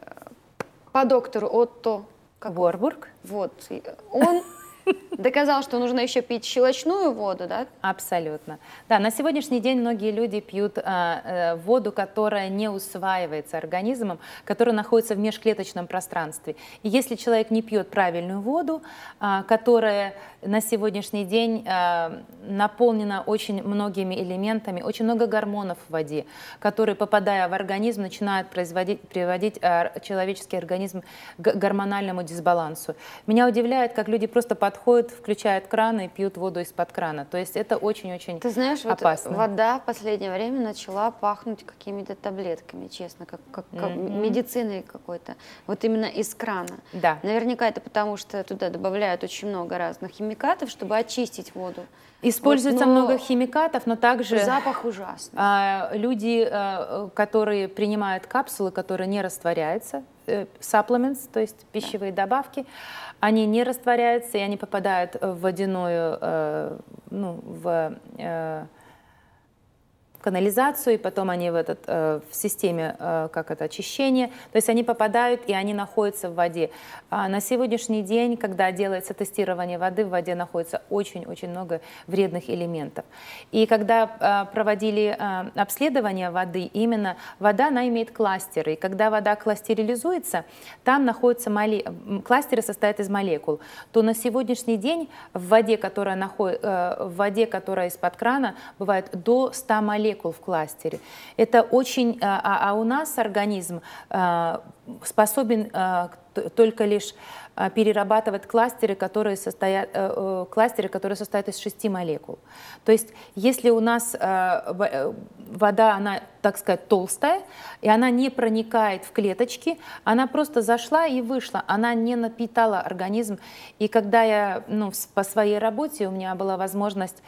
по доктору Отто как... Ворбург. Вот. Он доказал, что нужно еще пить щелочную воду, да? Абсолютно. Да, на сегодняшний день многие люди пьют а, э, воду, которая не усваивается организмом, которая находится в межклеточном пространстве. И если человек не пьет правильную воду, э, которая на сегодняшний день э, наполнена очень многими элементами, очень много гормонов в воде, которые, попадая в организм, начинают производить, приводить э, человеческий организм к гормональному дисбалансу. Меня удивляет, как люди просто подходят ходят, включают краны и пьют воду из-под крана. То есть это очень-очень Ты знаешь, опасно. Вот вода в последнее время начала пахнуть какими-то таблетками, честно, как, как, как mm-hmm. медициной какой-то. Вот именно из крана. Да. Наверняка это потому, что туда добавляют очень много разных химикатов, чтобы очистить воду. Используется вот, но... много химикатов, но также... Запах ужасный. А, люди, э, э, которые принимают капсулы, которые не растворяются, Э, supplements, то есть пищевые добавки, они не растворяются, и они попадают в водяную, э, ну, в э, канализацию, и потом они в, этот, э, в системе, э, как это, очищения. То есть они попадают, и они находятся в воде. А на сегодняшний день, когда делается тестирование воды, в воде находится очень-очень много вредных элементов. И когда э, проводили обследование воды, именно вода, она имеет кластеры. И когда вода кластерилизуется, там находятся моле... кластеры состоят из молекул, то на сегодняшний день в воде, которая, наход... в воде, которая из-под крана, бывает до 100 молекул молекул в кластере. Это очень, а, а, а у нас организм а, способен а, только лишь перерабатывать кластеры, которые состоят, э, э, кластеры, которые состоят из шести молекул. То есть если у нас э, вода, она, так сказать, толстая, и она не проникает в клеточки, она просто зашла и вышла, она не напитала организм. И когда я ну, по своей работе, у меня была возможность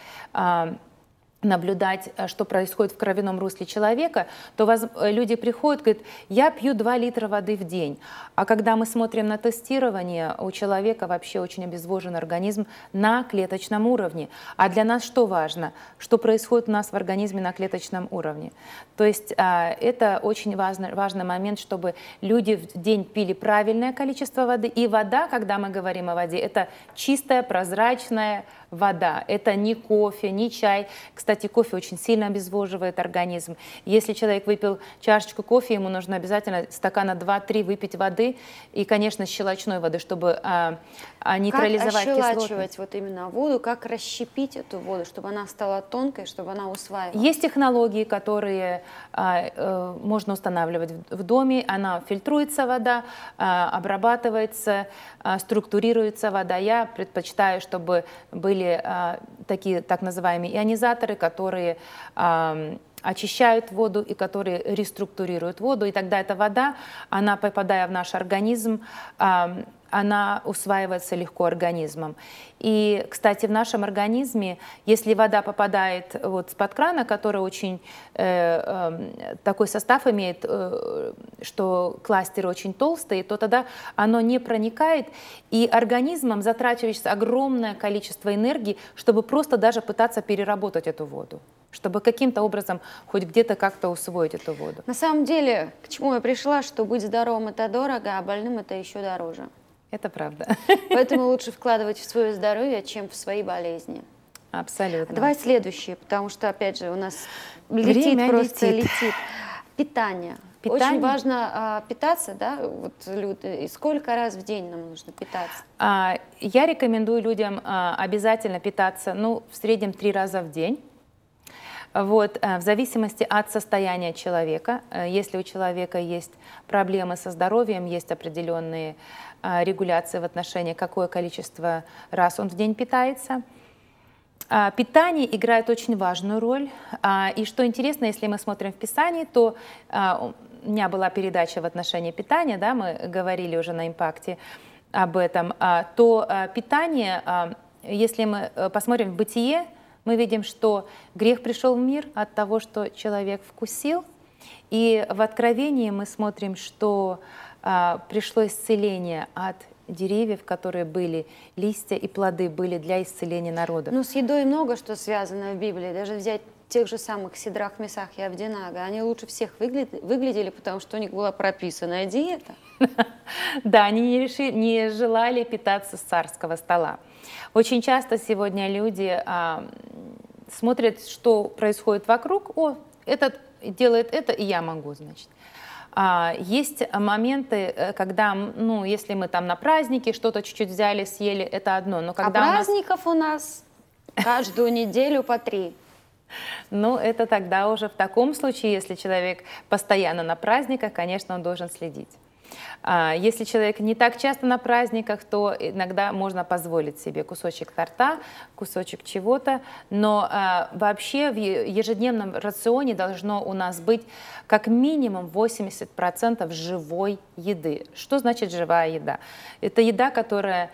наблюдать, э, что происходит в кровяном русле человека, то вас э, люди приходят, говорят, я пью 2 литра воды в день. А когда мы смотрим на тестирование, у человека вообще очень обезвожен организм на клеточном уровне. А для нас что важно? Что происходит у нас в организме на клеточном уровне? То есть а, это очень важный, важный момент, чтобы люди в день пили правильное количество воды. И вода, когда мы говорим о воде, это чистая, прозрачная вода. Это не кофе, не чай. Кстати, кстати, кофе очень сильно обезвоживает организм. Если человек выпил чашечку кофе, ему нужно обязательно стакана 2-3 выпить воды, и, конечно, щелочной воды, чтобы а, а нейтрализовать как кислотность. вот именно воду, как расщепить эту воду, чтобы она стала тонкой, чтобы она усваивалась? Есть технологии, которые а, а, можно устанавливать в, в доме. Она фильтруется вода, а, обрабатывается, а, структурируется вода. Я предпочитаю, чтобы были а, такие так называемые ионизаторы, которые очищают воду и которые реструктурируют воду. И тогда эта вода, она, попадая в наш организм, она усваивается легко организмом. И, кстати, в нашем организме, если вода попадает вот с-под крана, который очень э, э, такой состав имеет, э, что кластеры очень толстые, то тогда оно не проникает, и организмом затрачивается огромное количество энергии, чтобы просто даже пытаться переработать эту воду чтобы каким-то образом хоть где-то как-то усвоить эту воду. На самом деле, к чему я пришла, что быть здоровым это дорого, а больным это еще дороже. Это правда. Поэтому лучше вкладывать в свое здоровье, чем в свои болезни. Абсолютно. Давай следующее, потому что, опять же, у нас летит Время просто летит. летит. Питание. Питание. Очень важно а, питаться, да, вот люди, э, и сколько раз в день нам нужно питаться? А, я рекомендую людям а, обязательно питаться, ну, в среднем три раза в день. Вот, э, в зависимости от состояния человека, э, если у человека есть проблемы со здоровьем, есть определенные э, регуляции в отношении, какое количество раз он в день питается. А, питание играет очень важную роль. А, и что интересно, если мы смотрим в Писании, то а, у меня была передача в отношении питания, да, мы говорили уже на импакте об этом, то питание, если мы посмотрим в бытие, мы видим, что грех пришел в мир от того, что человек вкусил. И в Откровении мы смотрим, что а, пришло исцеление от деревьев, которые были, листья и плоды были для исцеления народа. Ну, с едой много что связано в Библии. Даже взять тех же самых Сидрах, Месах и обдинага, они лучше всех выглядели, потому что у них была прописанная диета. Да, они не, решили, не желали питаться с царского стола. Очень часто сегодня люди а, смотрят, что происходит вокруг. О, этот делает это, и я могу, значит. А, есть моменты, э, когда, ну, если мы там на празднике что-то чуть-чуть взяли, съели, это одно. Но когда а праздников у нас, у нас каждую неделю по три. Ну, это тогда уже в таком случае, если человек постоянно на праздниках, конечно, он должен следить. А, если человек не так часто на праздниках, то иногда можно позволить себе кусочек торта, кусочек чего-то, но а, вообще в ежедневном рационе должно у нас быть как минимум 80% живой еды. Что значит живая еда? Это еда, которая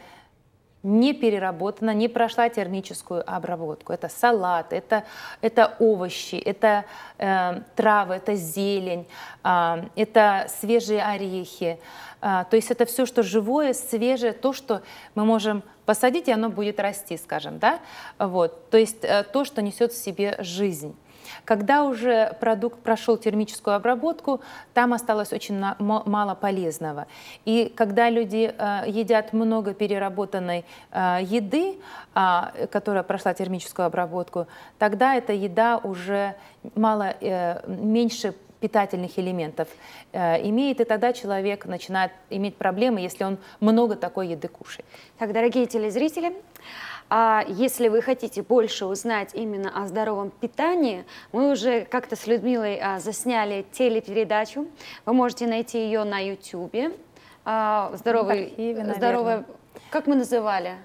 не переработана, не прошла термическую обработку. Это салат, это, это овощи, это э, травы, это зелень, э, это свежие орехи. Э, то есть это все, что живое, свежее, то, что мы можем посадить, и оно будет расти, скажем. Да? Вот. То есть э, то, что несет в себе жизнь. Когда уже продукт прошел термическую обработку, там осталось очень мало полезного. И когда люди э, едят много переработанной э, еды, а, которая прошла термическую обработку, тогда эта еда уже мало, э, меньше питательных элементов э, имеет, и тогда человек начинает иметь проблемы, если он много такой еды кушает. Так, дорогие телезрители, а если вы хотите больше узнать именно о здоровом питании, мы уже как-то с Людмилой а, засняли телепередачу. Вы можете найти ее на YouTube. А, здоровый, в архиве, наверное. как мы называли?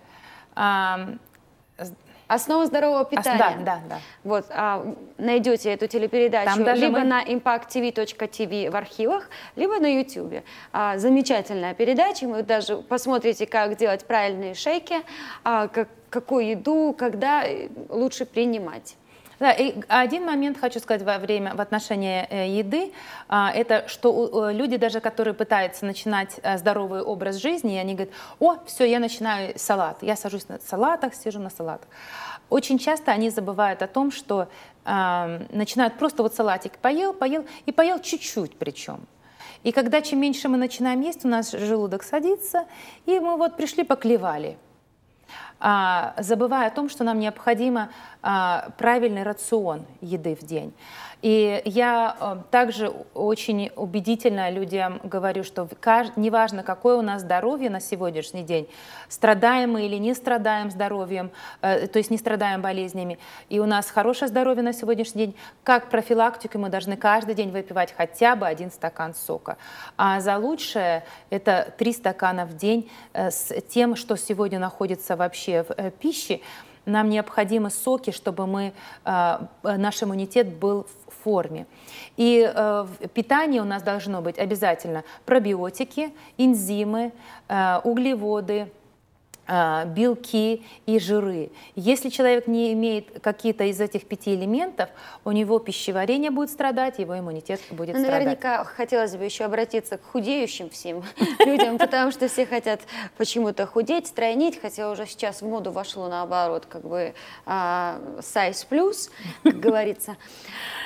Um, Основа здорового питания. А, да, да, да. Вот, а, найдете эту телепередачу либо мы... на impacttv.tv в архивах, либо на YouTube. А, замечательная передача. Вы даже посмотрите, как делать правильные шейки, а, как, какую еду, когда э, лучше принимать. Да, и один момент хочу сказать во время в отношении э, еды, а, это что э, люди даже, которые пытаются начинать э, здоровый образ жизни, они говорят, о, все, я начинаю салат, я сажусь на салатах, сижу на салатах. Очень часто они забывают о том, что э, начинают просто вот салатик поел, поел и поел чуть-чуть причем. И когда чем меньше мы начинаем есть, у нас желудок садится, и мы вот пришли, поклевали а, забывая о том, что нам необходимо а, правильный рацион еды в день. И я э, также очень убедительно людям говорю, что неважно, какое у нас здоровье на сегодняшний день, страдаем мы или не страдаем здоровьем, э, то есть не страдаем болезнями, и у нас хорошее здоровье на сегодняшний день, как профилактику мы должны каждый день выпивать хотя бы один стакан сока. А за лучшее это три стакана в день э, с тем, что сегодня находится вообще в пище, нам необходимы соки, чтобы мы, э, э, наш иммунитет был в форме. И э, питание у нас должно быть обязательно пробиотики, энзимы, углеводы, а, белки и жиры. Если человек не имеет какие-то из этих пяти элементов, у него пищеварение будет страдать, его иммунитет будет ну, страдать. Наверняка хотелось бы еще обратиться к худеющим всем людям, потому что все хотят почему-то худеть, стройнить, хотя уже сейчас в моду вошло наоборот, как бы а, size plus, как говорится.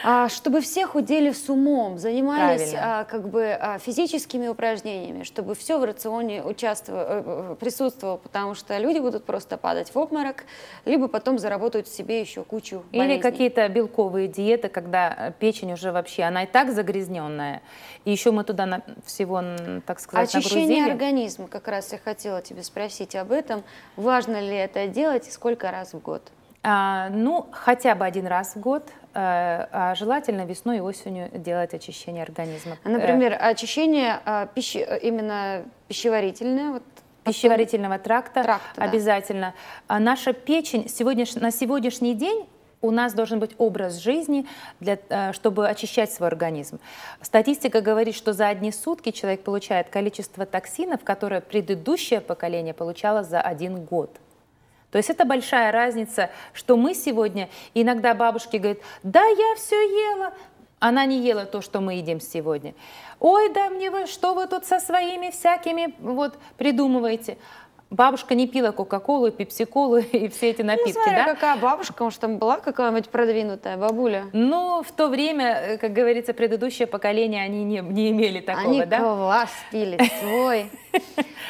А, чтобы все худели с умом, занимались как бы физическими упражнениями, чтобы все в рационе э, э, присутствовало, потому потому что люди будут просто падать в обморок, либо потом заработают себе еще кучу болезней. Или какие-то белковые диеты, когда э, печень уже вообще, она и так загрязненная, и еще мы туда на, всего, так сказать, Очищение нагрузили. организма, как раз я хотела тебе спросить об этом. Важно ли это делать и сколько раз в год? А, ну, хотя бы один раз в год, э, а желательно весной и осенью делать очищение организма. Например, очищение а, пищи, э, именно пищеварительное, вот пищеварительного тракта, тракта обязательно. Да. А наша печень сегодняш... на сегодняшний день у нас должен быть образ жизни, для, э, чтобы очищать свой организм. Статистика говорит, что за одни сутки человек получает количество токсинов, которое предыдущее поколение получало за один год. То есть это большая разница, что мы сегодня, иногда бабушки говорят, да, я все ела, она не ела то, что мы едим сегодня. Ой, да мне вы, что вы тут со своими всякими вот придумываете? Бабушка не пила Кока-Колу, пепси-колу и все эти ну, напитки, ну, смотря да? какая бабушка, может, там была какая-нибудь продвинутая бабуля? Ну, в то время, э, как говорится, предыдущее поколение, они не, не имели такого, они да? Они квас пили свой.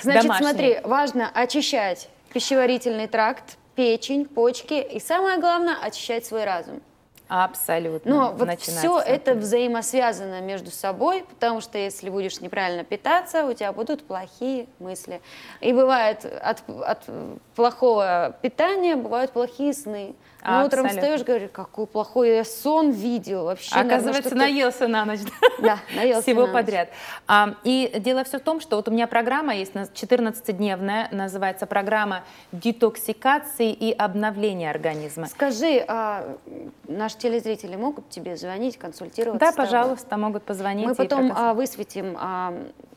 Значит, Домашний. смотри, важно очищать пищеварительный тракт, печень, почки и самое главное очищать свой разум. Абсолютно. Но вот все это взаимосвязано между собой, потому что если будешь неправильно питаться, у тебя будут плохие мысли. И бывает от, от плохого питания бывают плохие сны. А Абсолютно. утром встаешь, говоришь, какой плохой я сон видел вообще. Оказывается, наверное, наелся на ночь. Да, наелся Всего на ночь. подряд. А, и дело все в том, что вот у меня программа есть 14-дневная, называется программа детоксикации и обновления организма. Скажи, а, наш телезрители могут тебе звонить, консультироваться? Да, пожалуйста, могут позвонить. Мы потом проконс... А, высветим а,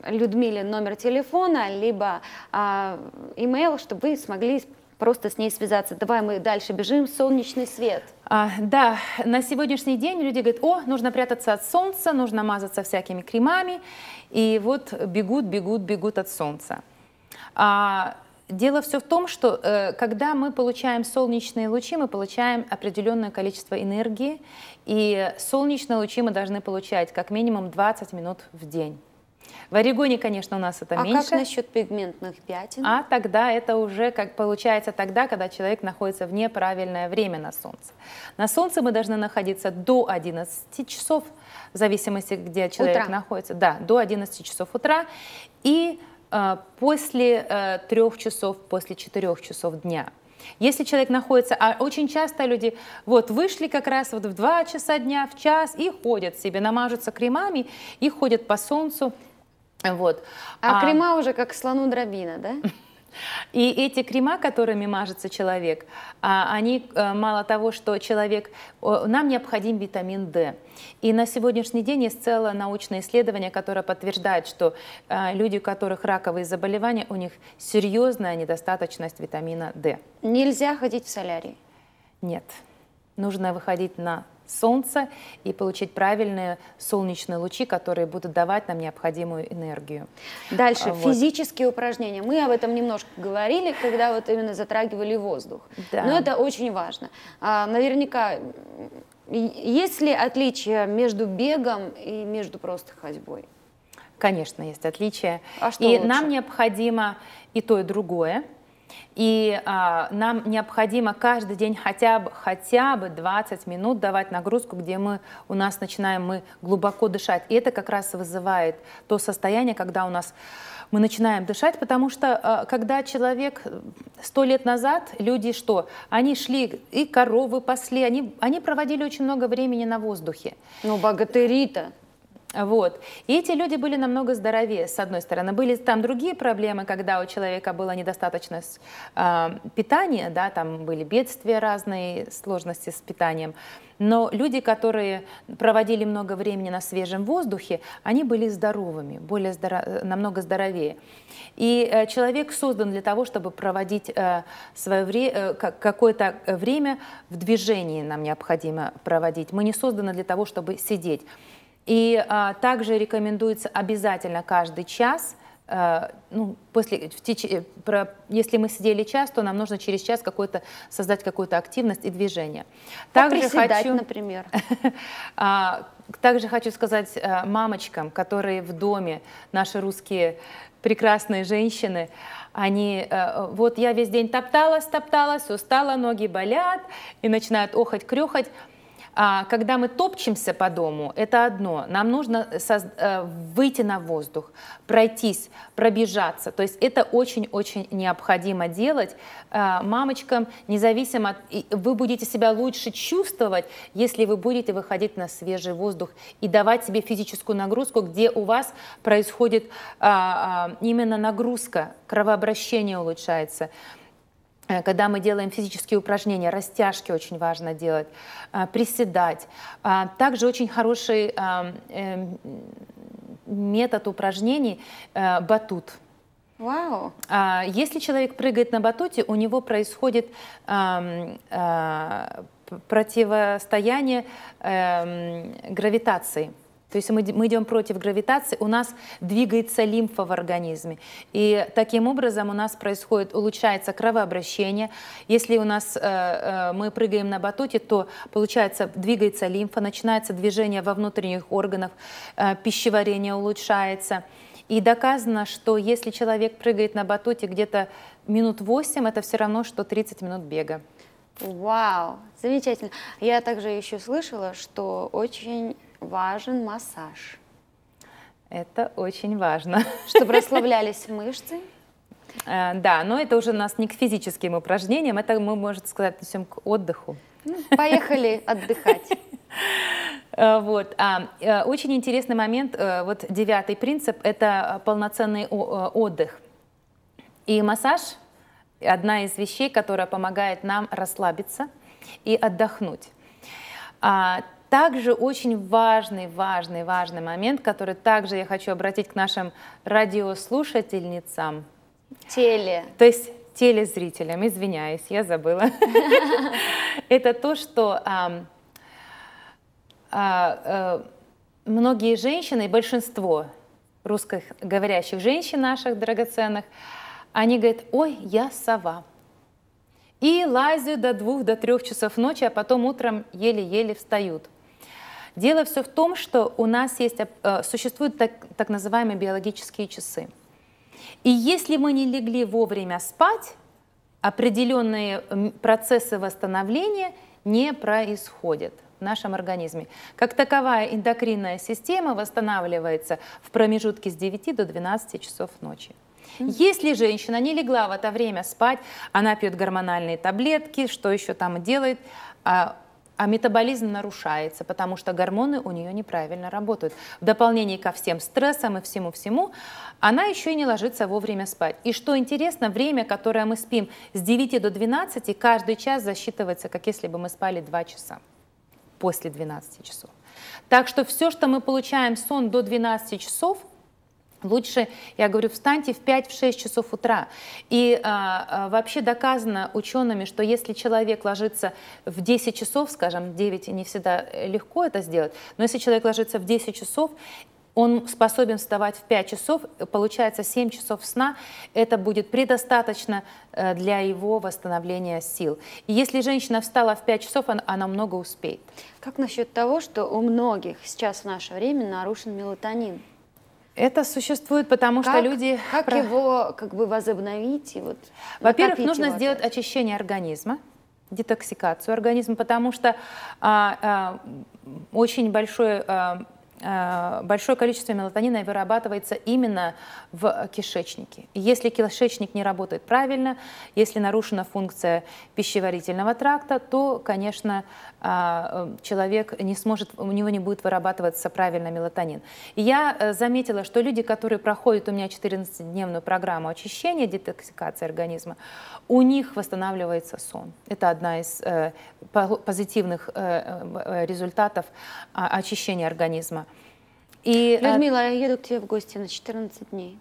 Людмиле номер телефона, либо а, имейл, чтобы вы смогли просто с ней связаться. Давай мы дальше бежим, солнечный свет. А, да, на сегодняшний день люди говорят, о, нужно прятаться от солнца, нужно мазаться всякими кремами, и вот бегут, бегут, бегут от солнца. А, Дело все в том, что э, когда мы получаем солнечные лучи, мы получаем определенное количество энергии, и солнечные лучи мы должны получать как минимум 20 минут в день. В Орегоне, конечно, у нас это а меньше. А как насчет пигментных пятен? А тогда это уже как получается тогда, когда человек находится в неправильное время на солнце. На солнце мы должны находиться до 11 часов, в зависимости, где человек утра. находится. Да, до 11 часов утра. И Э, после э, трех часов, после четырех часов дня. Если человек находится, а очень часто люди вот вышли как раз вот в два часа дня, в час и ходят себе, намажутся кремами и ходят по солнцу. Вот. А, а крема уже как слону дробина, да? И эти крема, которыми мажется человек, а, они э, мало того, что человек... Нам необходим витамин D. И на сегодняшний день есть целое научное исследование, которое подтверждает, что э, люди, у которых раковые заболевания, у них серьезная недостаточность витамина D. Нельзя ходить в солярий? Нет. Нужно выходить на солнца и получить правильные солнечные лучи, которые будут давать нам необходимую энергию. Дальше, а, вот. физические упражнения. Мы об этом немножко говорили, когда вот именно затрагивали воздух. Да. Но это очень важно. А, наверняка есть ли отличия между бегом и между просто ходьбой? Конечно, есть отличия. А что и лучше? нам необходимо и то, и другое. И а, нам необходимо каждый день хотя бы, хотя бы 20 минут давать нагрузку, где мы, у нас начинаем мы глубоко дышать. И это как раз вызывает то состояние, когда у нас мы начинаем дышать, потому что а, когда человек э, сто лет назад, люди что? Они шли и коровы пасли, они, они проводили очень много времени на воздухе. Ну, богатыри-то. Вот. И эти люди были намного здоровее, с одной стороны. Были там другие проблемы, когда у человека была недостаточность э, а, питания, да, там были бедствия разные, сложности с питанием. Но люди, которые проводили много времени на свежем воздухе, они были здоровыми, более здоро... намного здоровее. И э, человек создан для того, чтобы проводить э, свое вре... э, какое-то э, время в движении нам необходимо проводить. Мы не созданы для того, чтобы сидеть. И а, также рекомендуется обязательно каждый час, а, ну, после, в теч... Э, про... если мы сидели час, то нам нужно через час какой-то, создать какую-то активность и движение. Также хочу, например. А, также хочу сказать э, мамочкам, которые в доме, наши русские прекрасные женщины, они, вот я весь день топталась, топталась, устала, ноги болят, и начинают охать, крюхать. А, когда мы топчемся по дому, это одно. Нам нужно э, выйти на воздух, пройтись, пробежаться. То есть это очень-очень необходимо делать а, мамочкам, независимо от... Вы будете себя лучше чувствовать, если вы будете выходить на свежий воздух и давать себе физическую нагрузку, где у вас происходит а, именно нагрузка, кровообращение улучшается. Э, когда мы делаем физические упражнения, растяжки очень важно делать, э, приседать. А, также очень хороший э, эм, метод упражнений батут. Вау. А, если человек прыгает на батуте, у него происходит эм, противостояние эм, гравитации. То есть мы, мы идем против гравитации, у нас двигается лимфа в организме. И таким образом у нас происходит, улучшается кровообращение. Если у нас э, э, мы прыгаем на батуте, то получается двигается лимфа, начинается движение во внутренних органах, э, пищеварение улучшается. И доказано, что если человек прыгает на батуте где-то минут 8, это все равно, что 30 минут бега. Вау, замечательно. Я также еще слышала, что очень важен массаж? Это очень важно. Чтобы расслаблялись мышцы? Э, да, но это уже у нас не к физическим упражнениям, это мы, можно сказать, несем к отдыху. Ну, поехали отдыхать. Э, вот. А, э, очень интересный момент, вот девятый принцип – это полноценный отдых. И массаж – одна из вещей, которая помогает нам расслабиться и отдохнуть. А, также очень важный, важный, важный момент, который также я хочу обратить к нашим радиослушательницам. Теле. То есть телезрителям, извиняюсь, я забыла. Это то, что а, э, многие женщины большинство русских говорящих женщин наших драгоценных, они говорят, ой, я сова. И лазю до двух, до трех часов ночи, а потом утром еле-еле встают. Дело все в том, что у нас есть, э, существуют так, так называемые биологические часы. И если мы не легли вовремя спать, определенные процессы восстановления не происходят в нашем организме. Как таковая эндокринная система восстанавливается в промежутке с 9 до 12 часов ночи. Если женщина не легла в это время спать, она пьет гормональные таблетки, что еще там делает, а, а метаболизм нарушается, потому что гормоны у нее неправильно работают. В дополнение ко всем стрессам и всему-всему, она еще и не ложится вовремя спать. И что интересно, время, которое мы спим с 9 до 12, каждый час засчитывается, как если бы мы спали 2 часа после 12 часов. Так что все, что мы получаем сон до 12 часов, Лучше, я говорю, встаньте в 5-6 часов утра. И а, а, вообще доказано учеными, что если человек ложится в 10 часов, скажем, 9 не всегда э, легко это сделать, но если человек ложится в 10 часов, он способен вставать в 5 часов, э, получается 7 часов сна, это будет предостаточно э, для его восстановления сил. И если женщина встала в 5 часов, она, она много успеет. Как насчет того, что у многих сейчас в наше время нарушен мелатонин? Это существует, потому как, что люди... Как про... его как бы возобновить? И вот, Во-первых, нужно его, сделать да? очищение организма, детоксикацию организма, потому что а, а, очень большой а, Э, большое количество мелатонина вырабатывается именно в кишечнике. Если кишечник не работает правильно, если нарушена функция пищеварительного тракта, то, конечно, э, человек не сможет, у него не будет вырабатываться правильно мелатонин. И я э, заметила, что люди, которые проходят у меня 14-дневную программу очищения, детоксикации организма, у них восстанавливается сон. Это одна из позитивных результатов а, очищения организма. И, э, Людмила, я еду к тебе в гости на 14 дней.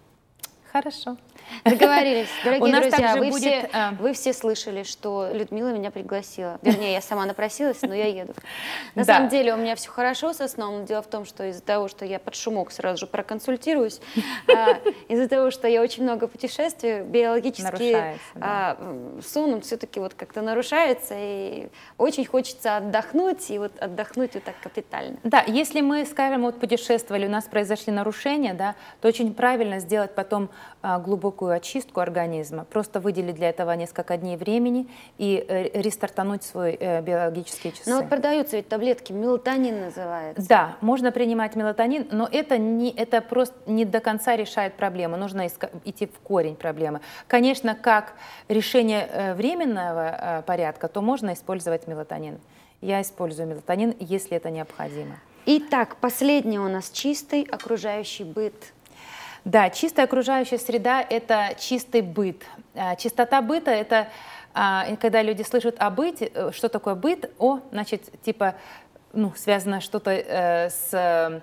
Хорошо. Договорились. Дорогие У нас друзья, вы, будет... все, э, вы все слышали, что Людмила меня пригласила. Вернее, я сама напросилась, но я еду. На да. самом деле у меня все хорошо со сном. Дело в том, что из-за того, что я под шумок сразу же проконсультируюсь, а, из-за того, что я очень много путешествую, биологически да. А, сон все-таки вот как-то нарушается, и очень хочется отдохнуть, и вот отдохнуть вот так капитально. Да, если мы, скажем, вот путешествовали, у нас произошли нарушения, да, то очень правильно сделать потом а, глубокую очистку организма, просто выделить для этого несколько дней времени и э, рестартануть свой э, биологический часы. Но вот продаются ведь таблетки, мелатонин называется. Да, можно принимать мелатонин, но это, не, это просто не до конца решает проблему, нужно идти в корень проблемы. Конечно, как решение э, временного порядка, то можно использовать мелатонин. Я использую мелатонин, если это необходимо. Итак, последний у нас чистый окружающий быт. Да, чистая окружающая среда – это чистый быт. Э, чистота быта – это а, когда люди слышат о быте, э, что такое быт, о, значит, типа, ну, связано что-то э, с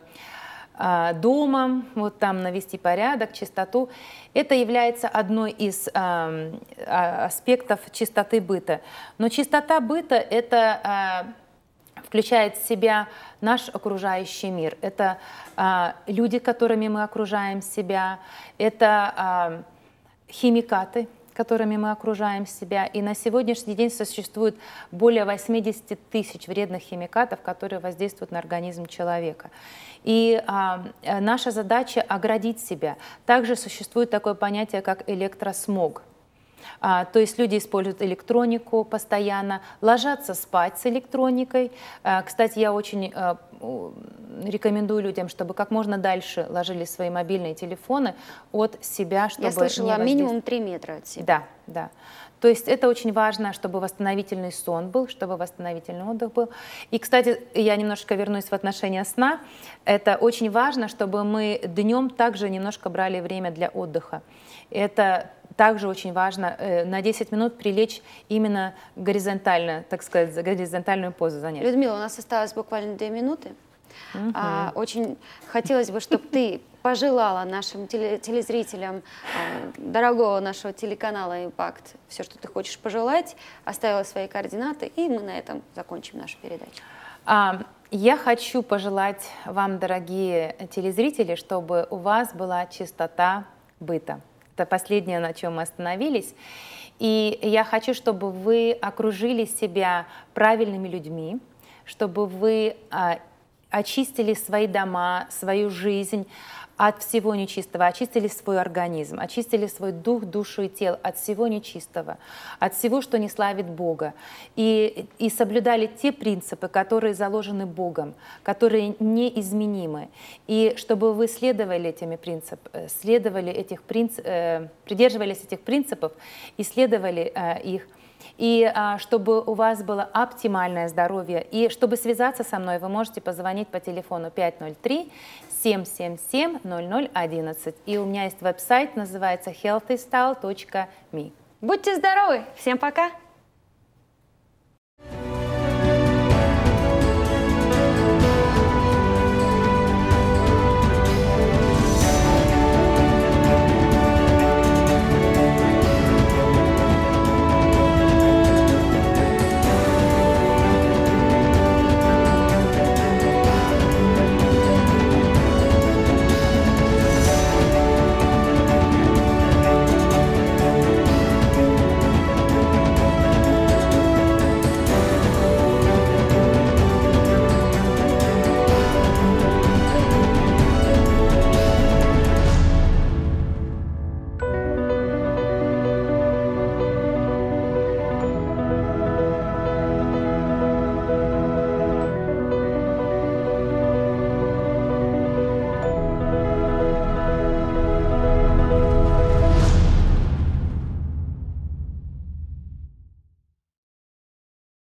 а, домом, вот там навести порядок, чистоту. Это является одной из э, аспектов чистоты быта. Но чистота быта – это включает в себя наш окружающий мир. Это а, люди, которыми мы окружаем себя, это а, химикаты, которыми мы окружаем себя. И на сегодняшний день существует более 80 тысяч вредных химикатов, которые воздействуют на организм человека. И а, наша задача оградить себя. Также существует такое понятие, как электросмог – а, то есть люди используют электронику постоянно, ложатся спать с электроникой. А, кстати, я очень а, рекомендую людям, чтобы как можно дальше ложили свои мобильные телефоны от себя, чтобы Я слышала, не минимум 3 метра от себя. Да, да. То есть это очень важно, чтобы восстановительный сон был, чтобы восстановительный отдых был. И, кстати, я немножко вернусь в отношение сна. Это очень важно, чтобы мы днем также немножко брали время для отдыха. Это также очень важно э, на 10 минут прилечь именно горизонтально, так сказать, горизонтальную позу занять. Людмила, у нас осталось буквально 2 минуты. Угу. А, очень хотелось бы, чтобы ты пожелала нашим телезрителям э, дорогого нашего телеканала «Импакт» все, что ты хочешь пожелать, оставила свои координаты, и мы на этом закончим нашу передачу. А, я хочу пожелать вам, дорогие телезрители, чтобы у вас была чистота быта это последнее, на чем мы остановились. И я хочу, чтобы вы окружили себя правильными людьми, чтобы вы а, очистили свои дома, свою жизнь от всего нечистого, очистили свой организм, очистили свой дух, душу и тело от всего нечистого, от всего, что не славит Бога, и, и соблюдали те принципы, которые заложены Богом, которые неизменимы, и чтобы вы следовали этими принцип, э, следовали этих принцип, э, придерживались этих принципов и следовали э, их, и а, чтобы у вас было оптимальное здоровье. И чтобы связаться со мной, вы можете позвонить по телефону 503 777 0011. И у меня есть веб-сайт, называется healthystyle.me. Будьте здоровы! Всем пока!